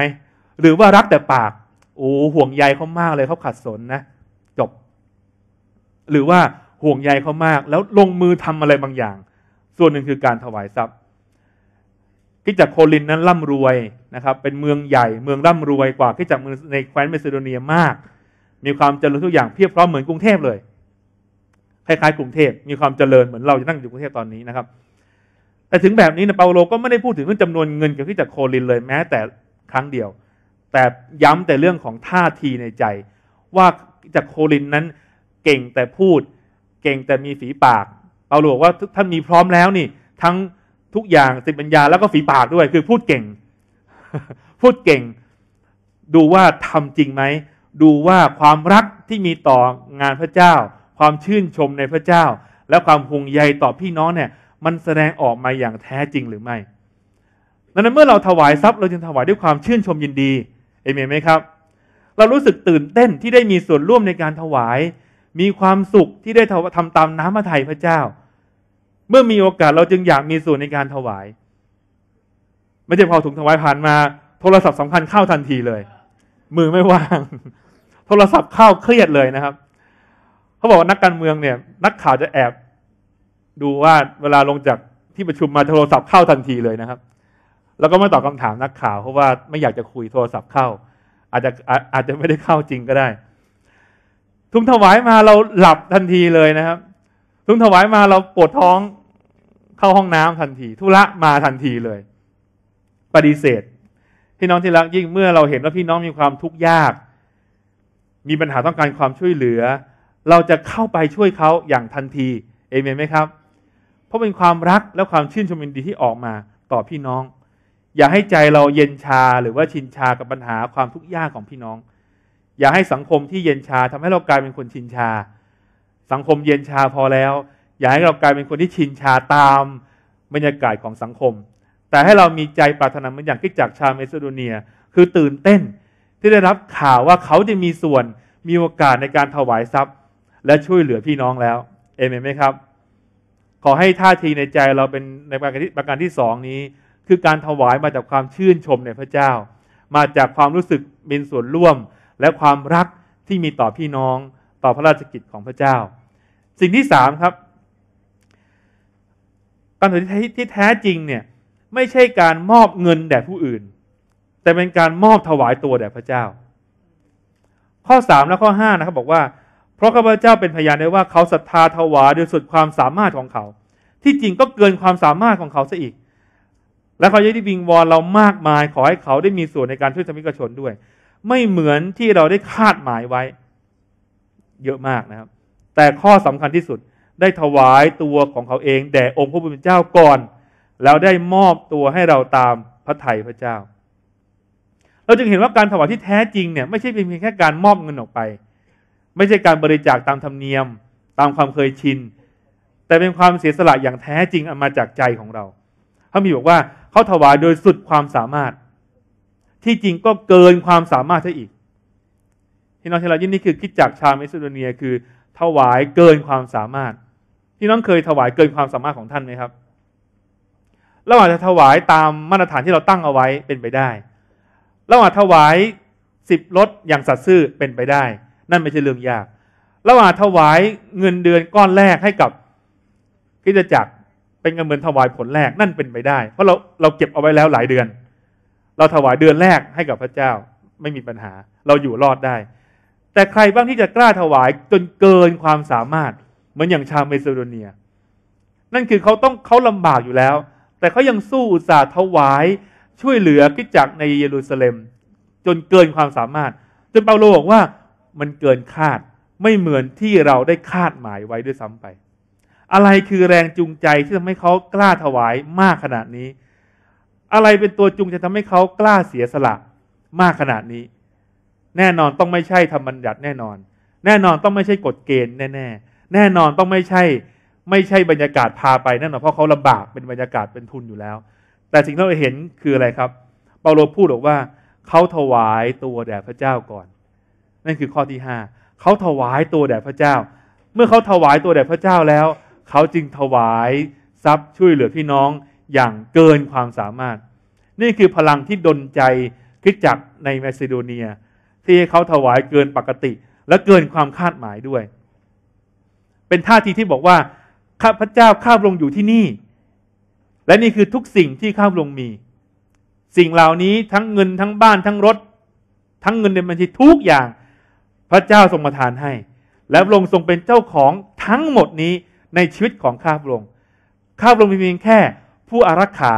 หรือว่ารักแต่ปากโอ้ห่วงใยเขามากเลยเขาขัดสนนะจบ หรือว่าห่วงใยเขามาก แล้วลงมือทำอะไรบางอย่าง ส่วนหนึ่งคือการถวายทรัพย์คิดจักโคลินนั้นร่ำรวยนะครับ เป็นเมืองใหญ่เมืองร่ำรวยกว่าคิดจักเมืองในแคว้นเมซิโดเนียมาก มีความเจริญทุกอย่างเพียบพร้อมเหมือนกรุงเทพเลยคล้ายๆกรุงเทพมีความเจริญเหมือนเราจะนั่งอยู่กรุงเทพตอนนี้นะครับแต่ถึงแบบนี้นะเปาโลก็ไม่ได้พูดถึงเรื่องจำนวนเงินกับคิดจักโคลินเลยแม้แต่ครั้งเดียว แต่ย้ำแต่เรื่องของท่าทีในใจ ว่าจากโคลินนั้นเก่งแต่พูด เก่งแต่มีฝีปากเปาโลบอกว่าท่านมีพร้อมแล้วนี่ทั้งทุกอย่างสติปัญญาแล้วก็ฝีปากด้วย คือพูดเก่ง พูดเก่งดูว่าทำจริงไหม ดูว่าความรักที่มีต่องานพระเจ้า ความชื่นชมในพระเจ้า และความห่วงใยต่อพี่น้องเนี่ยมันแสดงออกมาอย่างแท้จริงหรือไม่ดังนั้นเมื่อเราถวายทรัพย์เราจึงถวายด้วยความชื่นชมยินดีเอเมนไหมครับ เรารู้สึกตื่นเต้นที่ได้มีส่วนร่วมในการถวายมีความสุขที่ได้ทำตามน้ำพระทัยพระเจ้าเมื่อมีโอกาสเราจึงอยากมีส่วนในการถวาย ไม่ใช่พอถุงถวายผ่านมาโทรศัพท์สำคัญเข้าทันทีเลย มือไม่ว่างโทรศัพท์เข้าเครียดเลยนะครับเขาบอกว่านักการเมืองเนี่ย นักข่าวจะแอบดูว่าเวลาลงจากที่ประชุมมาโทรศัพท์เข้าทันทีเลยนะครับแล้วก็ไม่ตอบคาถามนักข่าวเพราะว่าไม่อยากจะคุยโทรศัพท์เข้า อาจจะอาจจะไม่ได้เข้าจริงก็ได้ ทุ่มถวายมาเราหลับทันทีเลยนะครับ ทุ่มถวายมาเราปวดท้องเข้าห้องน้ำทันที ธุระมาทันทีเลย ปฏิเสธ พี่น้องที่รักยิ่งเมื่อเราเห็นว่าพี่น้องมีความทุกข์ยาก มีปัญหาต้องการความช่วยเหลือ เราจะเข้าไปช่วยเขาอย่างทันทีเอเมนไหมครับเพราะเป็นความรักและความชื่นชมยินดีที่ออกมาต่อพี่น้อง อย่าให้ใจเราเย็นชาหรือว่าชินชากับปัญหาความทุกข์ยากของพี่น้อง อย่าให้สังคมที่เย็นชาทำให้เรากลายเป็นคนชินชา สังคมเย็นชาพอแล้วอย่าให้เรากลายเป็นคนที่ชินชาตามบรรยากาศของสังคม แต่ให้เรามีใจปรารถนาเหมือนอย่างที่จากชาวเมสโดเนีย คือตื่นเต้น ที่ได้รับข่าวว่าเขาจะมีส่วนมีโอกาสในการถวายทรัพย์ และช่วยเหลือพี่น้องแล้ว เอเมนไหมครับ ขอให้ท่าทีในใจเราเป็นในประการที่ประการที่สองนี้ คือการถวายมาจากความชื่นชมในพระเจ้า มาจากความรู้สึกเป็นส่วนร่วมและความรักที่มีต่อพี่น้องต่อพระราชกิจของพระเจ้า สิ่งที่สามครับกวามสทิที่แท้จริงเนี่ย ไม่ใช่การมอบเงิน แด่ผู้อื่น แต่เป็นการมอบถวายตัวแด่พระเจ้า ข้อสามและข้อห้านะครับ บอกว่าเพราะข้าพเจ้าเป็นพยานได้ว่าเขาศรัทธาถวายโดยสุดความสามารถของเขา ที่จริงก็เกินความสามารถของเขาซะอีก และเขายด้ที่วิงวอนเรามากมาย ขอให้เขาได้มีส่วนในการช่วยชมิกชนด้วย ไม่เหมือนที่เราได้คาดหมายไว้ เยอะมากนะครับ แต่ข้อสำคัญที่สุดได้ถวายตัวของเขาเอง แด่องค์พระผู้เป็นเจ้าก่อน แล้วได้มอบตัวให้เราตามพระไถ่พระเจ้า เราจึงเห็นว่าการถวายที่แท้จริงเนี่ยไม่ใช่เป็นเพียงแค่การมอบเงินออกไป ไม่ใช่การบริจาคตามธรรมเนียม ตามความเคยชิน แต่เป็นความเสียสละอย่างแท้จริงอมาจากใจของเรา พระมีบอกว่า เขาถวายโดยสุดความสามารถ ที่จริงก็เกินความสามารถซะอีก ที่นอเชลยินนี่คือคิดจากชาวเมสโดเนียคือถวายเกินความสามารถพี่น้องเคยถวายเกินความสามารถของท่านไหมครับเราอาจจะถวายตามมาตรฐานที่เราตั้งเอาไว้เป็นไปได้เราอาจถวายสิบรถอย่างสัตย์ซื่อเป็นไปได้ นั่นไม่ใช่เรื่องยากเราอาจถวายเงินเดือนก้อนแรกให้กับกิจจักรเป็นเงินเหมือนถวายผลแรกนั่นเป็นไปได้ เพราะเราเราเก็บเอาไว้แล้วหลายเดือน เราถวายเดือนแรกให้กับพระเจ้าไม่มีปัญหา เราอยู่รอดได้ แต่ใครบ้างที่จะกล้าถวายจนเกินความสามารถเหมือนอย่างชาวเมสโดเนีย นั่นคือเขาต้องเขาลำบากอยู่แล้ว แต่เขายังสู้อุตส่าห์ถวายช่วยเหลือกิจจักในเยรูซาเล็ม จนเกินความสามารถจนเปาโลบอกว่ามันเกินคาดไม่เหมือนที่เราได้คาดหมายไว้ด้วยซ้ำไป อะไรคือแรงจูงใจที่ทำให้เขากล้าถวายมากขนาดนี้ อะไรเป็นตัวจูงใจทำให้เขากล้าเสียสละมากขนาดนี้ แน่นอนต้องไม่ใช่ธรรมบัญญัติแน่นอน แน่นอนต้องไม่ใช่กฎเกณฑ์แน่ๆแน่นอนต้องไม่ใช่ไม่ใช่บรรยากาศพาไปแน่นอนเพราะเขาลำบากเป็นบรรยากาศเป็นทุนอยู่แล้ว แต่สิ่งที่เราเห็นคืออะไรครับเปาโลพูดบอกว่าเขาถวายตัวแด่พระเจ้าก่อน นั่นคือข้อที่ห้าเขาถวายตัวแด่พระเจ้าเมื่อเขาถวายตัวแด่พระเจ้าแล้วเขาจึงถวายทรัพย์ช่วยเหลือพี่น้องอย่างเกินความสามารถ นี่คือพลังที่ดลใจคิดจักในมาซิโดเนีย ที่เขาถวายเกินปกติ และเกินความคาดหมายด้วยเป็นท่าทีที่บอกว่าข้าพเจ้าข้าพลงอยู่ที่นี่ และนี่คือทุกสิ่งที่ข้าพลงมี สิ่งเหล่านี้ทั้งเงินทั้งบ้านทั้งรถ ทั้งเงินในบัญชีทุกอย่างพระเจ้าทรงประทานให้ และพระองค์ทรงเป็นเจ้าของทั้งหมดนี้ในชีวิตของข้าพระองค์ข้าพระองค์เพียงแค่ ผู้อารักขา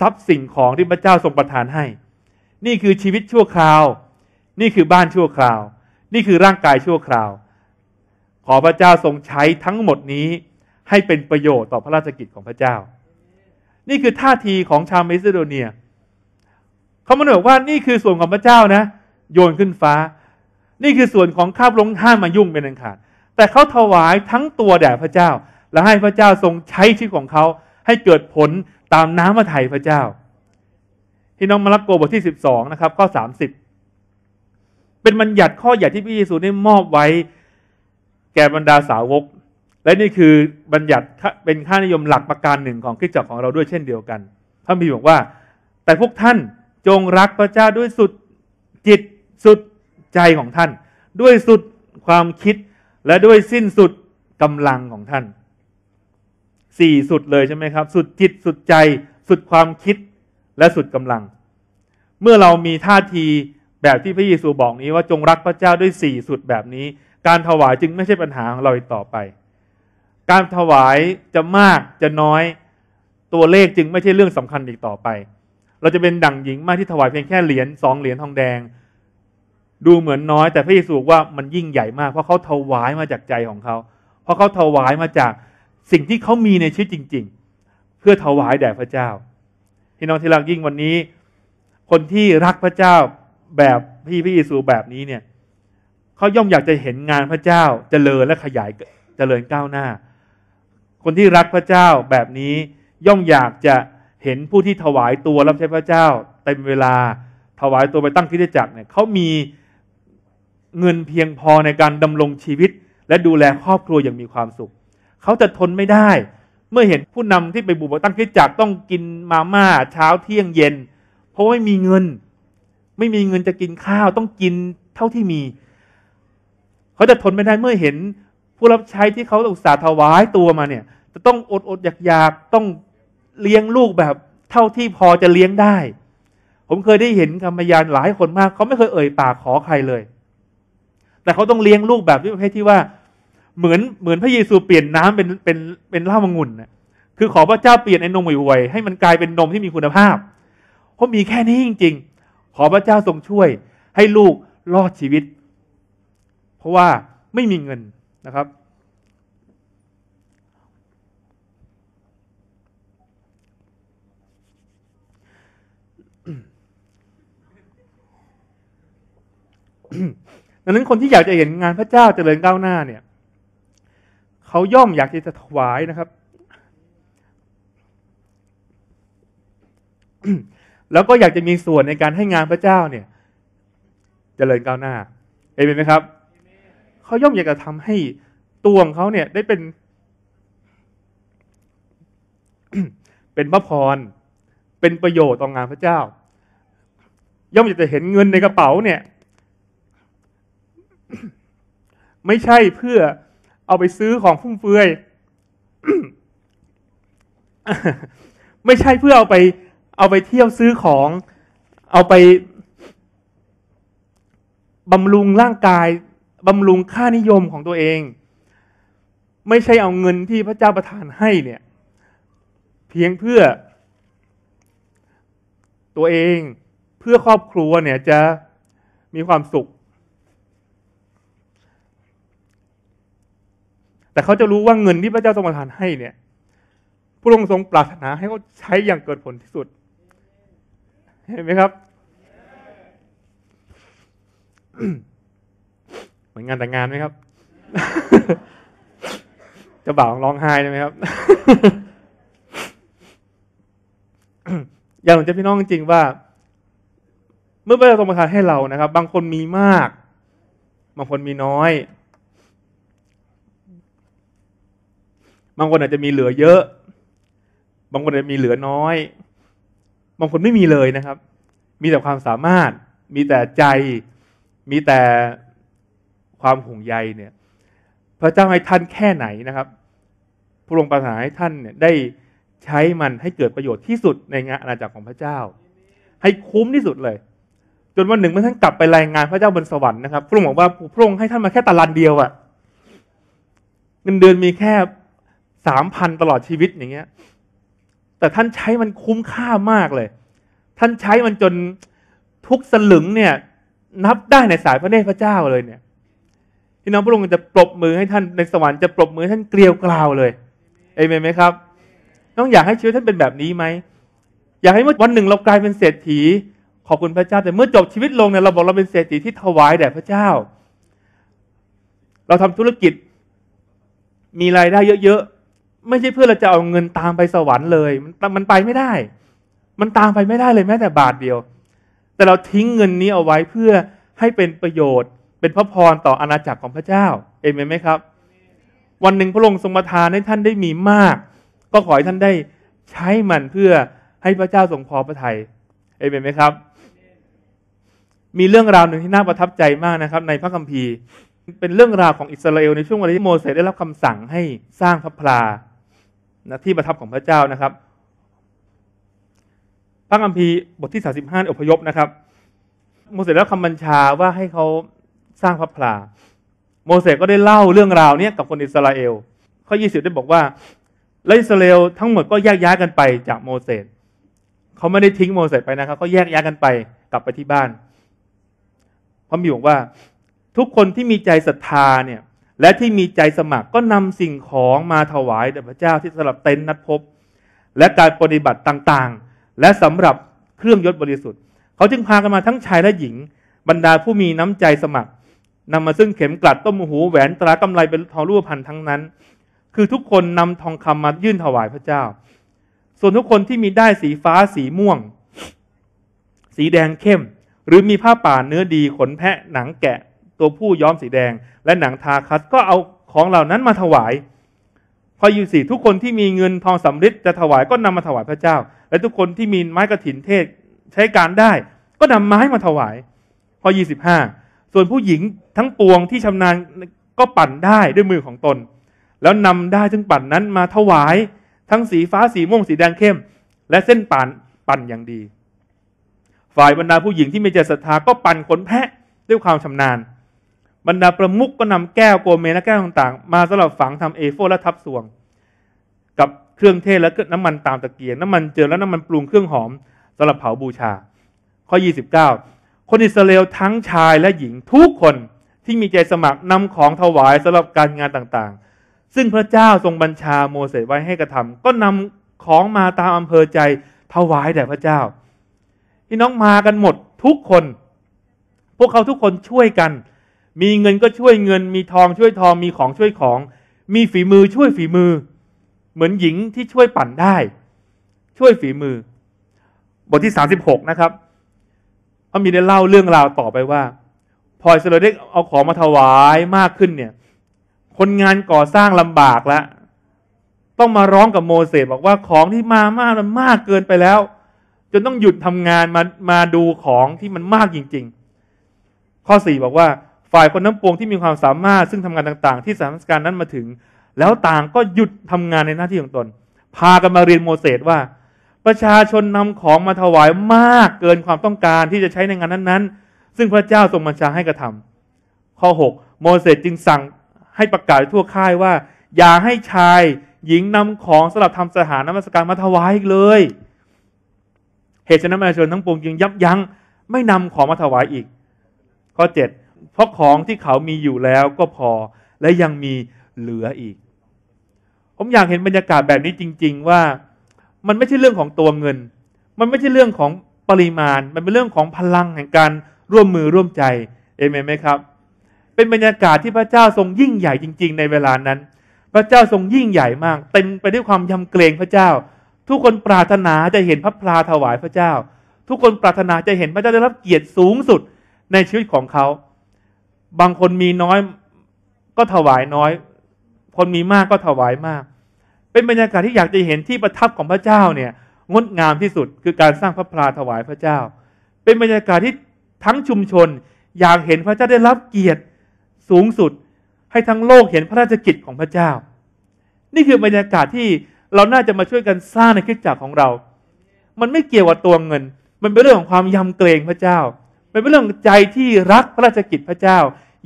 ทรัพย์สิ่งของที่พระเจ้าทรงประทานให้ นี่คือชีวิตชั่วคราว นี่คือบ้านชั่วคราว นี่คือร่างกายชั่วคราวขอพระเจ้าทรงใช้ทั้งหมดนี้ให้เป็นประโยชน์ต่อพระราชกิจของพระเจ้า นี่คือท่าทีของชาวเมซิโดเนีย เขามาบอกว่านี่คือส่วนของพระเจ้านะ โยนขึ้นฟ้า นี่คือส่วนของข้าพลงห้ามมายุ่งเป็นอันขาด แต่เขาถวายทั้งตัวแด่พระเจ้า และให้พระเจ้าทรงใช้ชีวิตของเขาให้เกิดผลตามน้ำพระทัยพระเจ้า ที่น้องมาระโกบทที่12นะครับข้อ30เป็นบัญญัติข้อใหญ่ที่พระเยซูได้มอบไว้แก่บรรดาสาวก และนี่คือบัญญัติเป็นค่านิยมหลักประการหนึ่งของคริสตจักรของเราด้วยเช่นเดียวกันพระมีบอกว่า แต่พวกท่านจงรักพระเจ้าด้วยสุดจิตสุดใจของท่าน ด้วยสุดความคิดและด้วยสิ้นสุดกำลังของท่าน สี่สุดเลยใช่ไหมครับ สุดจิตสุดใจสุดความคิดและสุดกำลัง เมื่อเรามีท่าทีแบบที่พระเยซูบอกนี้ว่าจงรักพระเจ้าด้วยสี่สุดแบบนี้การถวายจึงไม่ใช่ปัญหาของเราอีกต่อไป การถวายจะมากจะน้อยตัวเลขจึงไม่ใช่เรื่องสำคัญอีกต่อไป เราจะเป็นดั่งหญิงมากที่ถวายเพียงแค่เหรียญสองเหรียญทองแดง ดูเหมือนน้อย แต่พระเยซูว่ามันยิ่งใหญ่มาก เพราะเขาถวายมาจากใจของเขา เพราะเขาถวายมาจากสิ่งที่เขามีในชีวิตจริงๆ เพื่อถวายแด่พระเจ้าพี่น้องที่รักยิ่งวันนี้ คนที่รักพระเจ้าแบบพี่พระเยซูแบบนี้เนี่ยเขาย่อมอยากจะเห็นงานพระเจ้าจเจริญและขยายจเจริญก้าวหน้า คนที่รักพระเจ้าแบบนี้ย่อมอยากจะเห็นผู้ที่ถวายตัวรับใช้พระเจ้าเต็มเวลาถวายตัวไปตั้งคิดจักรเนี่ยเขามีเงินเพียงพอในการดำรงชีวิตและดูแลครอบครัวอย่างมีความสุข เขาจะทนไม่ได้ เมื่อเห็นผู้นำที่ไปบุบตั้งคิดจักรต้องกินมาม่าเช้าเที่ยงเย็น เพราะไม่มีเงิน ไม่มีเงินจะกินข้าวต้องกินเท่าที่มีเขาจะทนไม่ได้เมื่อเห็นผู้รับใช้ที่เขาอุตส่าห์ถวายตัวมาเนี่ยจะต้องอดอดอยากอยากต้องเลี้ยงลูกแบบเท่าที่พอจะเลี้ยงได้ ผมเคยได้เห็นคำพยานหลายคนมากเขาไม่เคยเอ่ยปากขอใครเลย แต่เขาต้องเลี้ยงลูกแบบประเภทที่ว่า เหมือนเหมือนพระเยซูเปลี่ยนน้ำเป็นเป็นเป็นเหล้ามังุ่นนะคือขอพระเจ้าเปลี่ยนไอ้นมห่วยๆให้มันกลายเป็นนมที่มีคุณภาพเพราะมีแค่นี้จริง ๆ ขอพระเจ้าทรงช่วยให้ลูกรอดชีวิตเพราะว่าไม่มีเงินนะครับดังนั้นคนที่อยากจะเห็นงานพระเจ้าเจริญก้าวหน้าเนี่ย เขาย่อมอยากจะถวายนะครับ แล้วก็อยากจะมีส่วนในการให้งานพระเจ้า เนี่ยจเจริญก้าวหน้า เอเมนไหมครับเขาย่อมอยากจะทำให้ตัวของเขาเนี่ย ได้เป็น เป็นพระพร เป็นประโยชน์ต่องานพระเจ้า ย่อมอยากจะเห็นเงินในกระเป๋า เนี่ย ไม่ใช่เพื่อเอาไปซื้อของฟุ่มเฟือยไม่ใช่เพื่อเอาไป เอาไปเที่ยวซื้อของเอาไปบำรุงร่างกายบำรุงค่านิยมของตัวเอง ไม่ใช่เอาเงินที่พระเจ้าประทานให้เนี่ย เพียงเพื่อตัวเองเพื่อครอบครัวเนี่ย จะมีความสุข แต่เขาจะรู้ว่าเงินที่พระเจ้าทรงประทานให้ เนี่ยพระองค์ทรงปรารถนาให้เขาใช้อย่างเกิดผลที่สุด เห็นไหมครับหมือนงานแต่งงานไหมครับ จะบ่าวร้องไห้ได้ไหมครับ อยากหนุนใจพี่น้องจริงว่า เมื่อพระเจ้าทรงประทานให้เรานะครับ บางคนมีมาก บางคนมีน้อย บางคนอาจจะมีเหลือเยอะ บางคนอาจจะมีเหลือน้อย บางคนไม่มีเลยนะครับ มีแต่ความสามารถ มีแต่ใจ มีแต่ความห่วงใยเนี่ยพระเจ้าให้ท่านแค่ไหนนะครับพระองค์ประทานให้ท่านเนี่ยได้ใช้มันให้เกิดประโยชน์ที่สุดในงานอาณาจักรของพระเจ้า ให้คุ้มที่สุดเลย จนวันหนึ่งเมื่อท่านกลับไปรายงานพระเจ้าบนสวรรค์นะครับ พระองค์บอกว่าพระองค์ให้ท่านมาแค่ตะลันเดียวอะเงินเดือนมีแค่สามพันตลอดชีวิตอย่างเงี้ยแต่ท่านใช้มันคุ้มค่ามากเลย ท่านใช้มันจนทุกสลึงเนี่ย นับได้ในสายพระเนตรพระเจ้าเลยเนี่ยพี่น้องพระองค์จะปรบมือให้ท่านในสวรรค์จะปรบมือท่านเกลียวกล่าวเลย เอเมนไหมครับน้องอยากให้ชีวิตท่านเป็นแบบนี้ไหมอยากให้เมื่อวันหนึ่งเรากลายเป็นเศรษฐี ขอบคุณพระเจ้าแต่เมื่อจบชีวิตลงเนี่ยเราบอกเราเป็นเศรษฐีที่ถวายแด่พระเจ้า เราทำธุรกิจมีรายได้เยอะ ๆ ไม่ใช่เพื่อเราจะเอาเงินตามไปสวรรค์เลย มันมันไปไม่ได้ มันตามไปไม่ได้เลยแม้แต่บาทเดียว แต่เราทิ้งเงินนี้เอาไว้เพื่อให้เป็นประโยชน์เป็นพระพรต่ออาณาจักรของพระเจ้า เอเมนไหมครับ วันหนึ่งพระองค์ทรงประทานให้ท่านได้มีมาก ก็ขอให้ท่านได้ใช้มันเพื่อให้พระเจ้าทรงพอพระทยัยเอเมนไหมครับ มีเรื่องราวหนึ่งที่น่าประทับใจมากนะครับ ในพระคัมภีร์ เป็นเรื่องราวของอิสราเอลในช่วงเวลาที่โมเสสได้รับคำสั่งให้สร้างพระพลานะที่ประทับของพระเจ้านะครับ พระคัมภีร์บทที่35อพยพนะครับ โมเสสได้รับคำบัญชาว่าให้เขาสร้างพระพลา โมเสสก็ได้เล่าเรื่องราวเนี้ยกับคนอิสราเอลข้อิบได้บอกว่าและอิสราเอลทั้งหมดก็แยกย้ายกันไปจากโมเสสเขาไม่ได้ทิ้งโมเสสไปนะครับเขาแยกย้ายกันไปกลับไปที่บ้านพระมีบอกว่าทุกคนที่มีใจศรัทธาเนี่ยและที่มีใจสมัครก็นำสิ่งของมาถวายแด่พระเจ้าที่สำหรับเต็นท์นัดพบ และการปฏิบัติต่างๆ และสำหรับเครื่องยศบริสุทธิ์ เขาจึงพากันมาทั้งชายและหญิง บรรดาผู้มีน้ำใจสมัครนำมาซึ่งเข็มกลัดต้มหูแหวนตรากำไรเป็นทองรูปพันธ์ทั้งนั้น คือทุกคนนำทองคำมายื่นถวายพระเจ้า ส่วนทุกคนที่มีได้สีฟ้าสีม่วง สีแดงเข้ม หรือมีผ้าป่าเนื้อดีขนแพะหนังแกะ ตัวผู้ย้อมสีแดงและหนังทาคัดก็เอาของเหล่านั้นมาถวาย พออยู่สี่ทุกคนที่มีเงินทองสำริดจะถวายก็นำมาถวายพระเจ้า และทุกคนที่มีไม้กระถินเทศใช้การได้ ก็นำไม้มาถวาย พออยี่สิบห้าส่วนผู้หญิงทั้งปวงที่ชำนาญก็ปั่นได้ด้วยมือของตน แล้วนำได้ซึ่งปั่นนั้นมาถวายทั้งสีฟ้าสีม่วงสีแดงเข้ม และเส้นปั่นปั่นอย่างดี ฝ่ายบรรดาผู้หญิงที่มีใจศรัทธา ก็ปั่นขนแพะด้วยความชำนาญ บรรดาประมุกก็นำแก้วโกเมและแก้วต่าง ๆ มาสำหรับฝังทำเอโฟและทับสวง กับเครื่องเทศและน้ำมันตามตะเกียงน้ำมันเจือและน้ำมันปรุงเครื่องหอมสำหรับเผาบูชา ข้อ29คนอิสราเอลทั้งชายและหญิงทุกคนที่มีใจสมัครนำของถวายสำหรับการงานต่างๆ ซึ่งพระเจ้าทรงบัญชาโมเสสไว้ให้กระทำก็นำของมาตามอำเภอใจถวายแด่พระเจ้าพี่น้องมากันหมดทุกคน พวกเขาทุกคนช่วยกัน มีเงินก็ช่วยเงินมีทองช่วยทองมีของช่วยของ มีฝีมือช่วยฝีมือ เหมือนหญิงที่ช่วยปั่นได้ ช่วยฝีมือ บทที่36นะครับระมีได้เล่าเรื่องราวต่อไปว่า พอยเซโลได้เอาของมาถวายมากขึ้นเนี่ย คนงานก่อสร้างลำบากแล้วต้องมาร้องกับโมเสสบอกว่าของที่มามากมันมากเกินไปแล้วจนต้องหยุดทำงานมามาดูของที่มันมากจริง ๆ ข้อสี่บอกว่า ฝ่ายคนน้ำปวงที่มีความสามารถซึ่งทำงานต่างๆ ที่สถานการณ์นั้นมาถึง แล้วต่างก็หยุดทำงานในหน้าที่ของตน พากันมาเรียนโมเสสว่าประชาชนนำของมาถวายมากเกินความต้องการที่จะใช้ในงานนั้น ๆ ซึ่งพระเจ้าทรงบัญชาให้กระทำ ข้อ 6 โมเสสจึงสั่งให้ประกาศทั่วค่ายว่า อย่าให้ชายหญิงนำของสำหรับทำสถานนมัสการมาถวายอีกเลย เหตุฉะนั้นประชาชนทั้งปวงจึงยับยั้งไม่นำของมาถวายอีก ข้อ7เพราะของที่เขามีอยู่แล้วก็พอและยังมีเหลืออีก ผมอยากเห็นบรรยากาศแบบนี้จริง ๆ ว่ามันไม่ใช่เรื่องของตัวเงิน มันไม่ใช่เรื่องของปริมาณ มันเป็นเรื่องของพลังแห่งการร่วมมือร่วมใจ เอเมนไหมครับ เป็นบรรยากาศที่พระเจ้าทรงยิ่งใหญ่จริง ๆ ในเวลานั้น พระเจ้าทรงยิ่งใหญ่มากเต็มไปด้วยความยำเกรงพระเจ้า ทุกคนปรารถนาจะเห็นพระพลาถวายพระเจ้า ทุกคนปรารถนาจะเห็นพระเจ้าได้รับเกียรติสูงสุดในชีวิตของเขา บางคนมีน้อยก็ถวายน้อย คนมีมากก็ถวายมากเป็นบรรยากาศที่อยากจะเห็นที่ประทับของพระเจ้าเนี่ยงดงามที่สุดคือการสร้างพระพลาถวายพระเจ้า เป็นบรรยากาศที่ทั้งชุมชน อยากเห็นพระเจ้าได้รับเกียรติสูงสุดให้ทั้งโลกเห็นพระราชกิจของพระเจ้า นี่คือบรรยากาศที่เราน่าจะมาช่วยกันสร้างในคิดจักรของเรา มันไม่เกี่ยวกับตัวเงิน มันเป็นเรื่องของความยำเกรงพระเจ้ามันเป็นเรื่องใจที่รักพระราชกิจพระเจ้า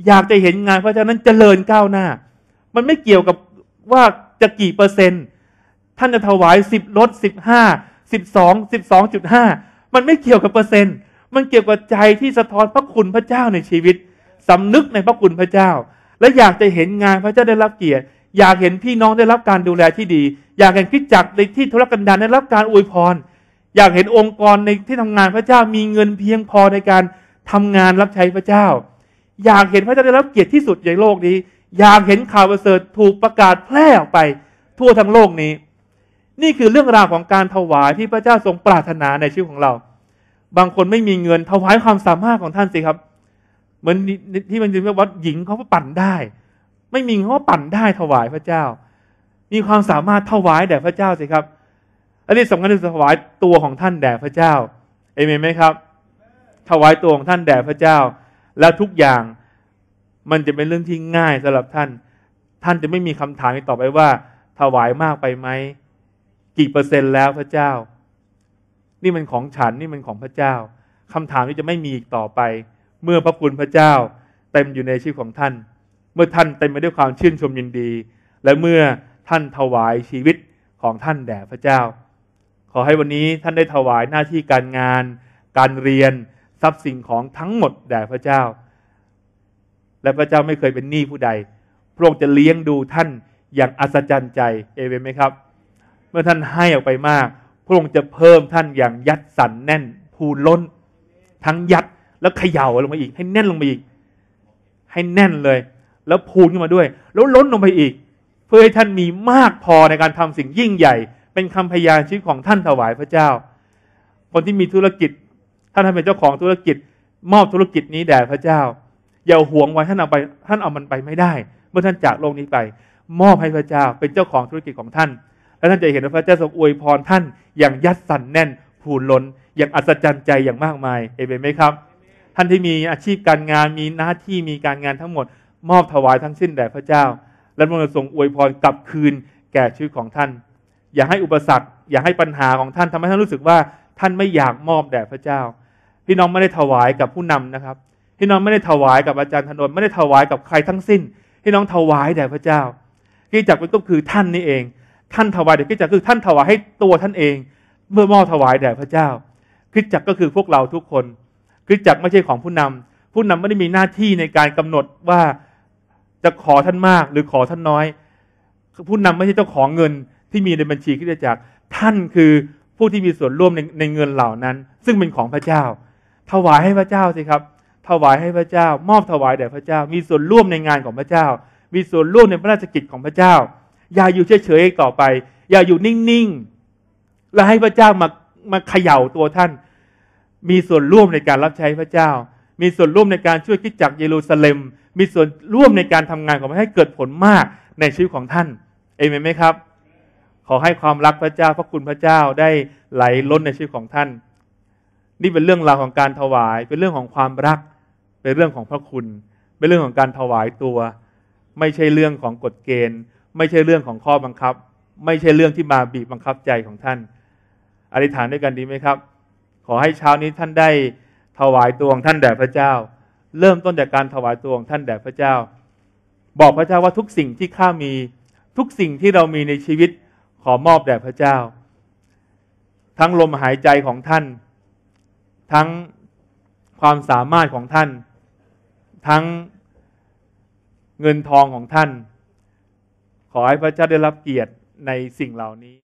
อยากจะเห็นงานพระเจ้านั้นเจริญก้าวหน้า มันไม่เกี่ยวกับว่าจะกี่เปอร์เซ็นต์ท่านจะถวายสิบลดสิบห้าสิบสองสิบสองจุดห้ามันไม่เกี่ยวกับเปอร์เซ็นต์มันเกี่ยวกับใจที่สะท้อนพระคุณพระเจ้าในชีวิตสำนึกในพระคุณพระเจ้า และอยากจะเห็นงานพระเจ้าได้รับเกียรติ อยากเห็นพี่น้องได้รับการดูแลที่ดีอยากเห็นคิดจักในที่ธุรกันดารได้รับการอวยพรอยากเห็นองค์กรในที่ทำงานพระเจ้ามีเงินเพียงพอในการทำงานรับใช้พระเจ้า อยากเห็นพระเจ้าได้รับเกียรติที่สุดในโลกนี้อยากเห็นข่าวประเสริฐถูกประกาศแพร่ออกไปทั่วทั้งโลกนี้ นี่คือเรื่องราวของการถวายที่พระเจ้าทรงปรารถนาในชีวิตของเรา บางคนไม่มีเงินถวายความสามารถของท่านสิครับ เหมือนที่มันจะเรียกว่าหญิงเขาปั่นได้ ไม่มีเขาปั่นได้ถวายพระเจ้า มีความสามารถถวายแด่พระเจ้าสิครับ อันนี้สำคัญที่ถวายตัวของท่านแด่พระเจ้าเอเมนไหมครับถวายตัวของท่านแด่พระเจ้าและทุกอย่างมันจะเป็นเรื่องที่ง่ายสำหรับท่าน ท่านจะไม่มีคำถามต่อไปว่า ถวายมากไปไหม กี่เปอร์เซ็นต์แล้วพระเจ้า นี่มันของฉันนี่มันของพระเจ้า คำถามนี้จะไม่มีอีกต่อไป เมื่อพระคุณพระเจ้าเต็มอยู่ในชีวิตของท่าน เมื่อท่านเต็มไปด้วยความชื่นชมยินดี และเมื่อท่านถวายชีวิตของท่านแด่พระเจ้า ขอให้วันนี้ท่านได้ถวายหน้าที่การงาน การเรียนทรัพย์สิ่งของทั้งหมดแด่พระเจ้าและพระเจ้าไม่เคยเป็นหนี้ผู้ใด พระองค์จะเลี้ยงดูท่านอย่างอัศจรรย์ใจ เอเวนไหมครับ เมื่อท่านให้ออกไปมาก พระองค์จะเพิ่มท่านอย่างยัดสันแน่น พูนล้น ทั้งยัดแล้วเขย่าลงมาอีก ให้แน่นลงมาอีกให้แน่นเลย แล้วพูนขึ้นมาด้วยแล้วล้นลงไปอีก เพื่อให้ท่านมีมากพอในการทำสิ่งยิ่งใหญ่ เป็นคำพยานชีวิตของท่านถวายพระเจ้า คนที่มีธุรกิจาท่านเป็นเจ้าของธุรกิจ มอบธุรกิจนี้แด่พระเจ้าอย่าหวงไว้ท่านเอาไปท่านเอามันไปไม่ได้ เมื่อท่านจากโลกนี้ไป มอบให้พระเจ้าเป็นเจ้าของธุรกิจของท่าน และท่านจะเห็นว่าพระเจ้าทรงอวยพรท่านอย่างยัดสันแน่นผูนล้น อย่างอัศจรรย์ใจอย่างมากมายเอเมนไหมครับ ท่านที่มีอาชีพการงานมีหน้าที่มีการงานทั้งหมด มอบถวายทั้งสิ้นแด่พระเจ้า และพระองค์ทรงอวยพรกลับคืนแก่ชีวิตของท่านอย่าให้อุปสรรคอย่าให้ปัญหาของท่านทำให้ท่านรู้สึกว่า ท่านไม่อยากมอบแด่พระเจ้า พี่น้องไม่ได้ถวายกับผู้นำนะครับที่น้องไม่ได้ถวายกับอาจารย์ธนนไม่ได้ถวายกับใครทั้งสิ้นที่น้องถวายแด่พระเจ้าีิจักก็คือท่านนี่เอง ท่านถวายแด่กิจักคือท่านถวายให้ตัวท่านเอง เมื่อมอบถวายแด่พระเจ้าีิจักก็คือพวกเราทุกคนีิจักไม่ใช่ของผู้นำ ผู้นำไม่ได้มีหน้าที่ในการกำหนดว่าจะขอท่านมากหรือขอท่านน้อย ผู้นำไม่ใช่เจ้าของเงินที่มีในบัญชีคิดจักรท่านคือผู้ที่มีส่วนร่วมในในเงินเหล่านั้น ซึ่งเป็นของพระเจ้า ถวายให้พระเจ้าสิครับถวายให้พระเจ้า มอบถวายแด่พระเจ้า มีส่วนร่วมในงานของพระเจ้า มีส่วนร่วมในพระราชกิจของพระเจ้า อย่าอยู่เฉยๆต่อไป อย่าอยู่นิ่งๆและให้พระเจ้ามามาเขย่าตัวท่าน มีส่วนร่วมในการรับใช้พระเจ้า มีส่วนร่วมในการช่วยคิดจักเยรูซาเล็ม มีส่วนร่วมในการทำงานของพระให้เกิดผลมากในชีวิตของท่านเอเมนไหมครับ ขอให้ความรักพระเจ้า พระคุณพระเจ้าได้ไหลล้นในชีวิตของท่าน นี่เป็นเรื่องราวของการถวายเป็นเรื่องของความรักเป็นเรื่องของพระคุณ เป็นเรื่องของการถวายตัว ไม่ใช่เรื่องของกฎเกณฑ์ ไม่ใช่เรื่องของข้อบังคับ ไม่ใช่เรื่องที่มาบีบบังคับใจของท่านอธิษฐานด้วยกันดีไหมครับ ขอให้เช้านี้ท่านได้ถวายตัวของท่านแด่พระเจ้า เริ่มต้นจากการถวายตัวของท่านแด่พระเจ้า บอกพระเจ้าว่าทุกสิ่งที่ข้ามี ทุกสิ่งที่เรามีในชีวิต ขอมอบแด่พระเจ้า ทั้งลมหายใจของท่าน ทั้งความสามารถของท่านทั้งเงินทองของท่าน ขอให้พระเจ้าได้รับเกียรติในสิ่งเหล่านี้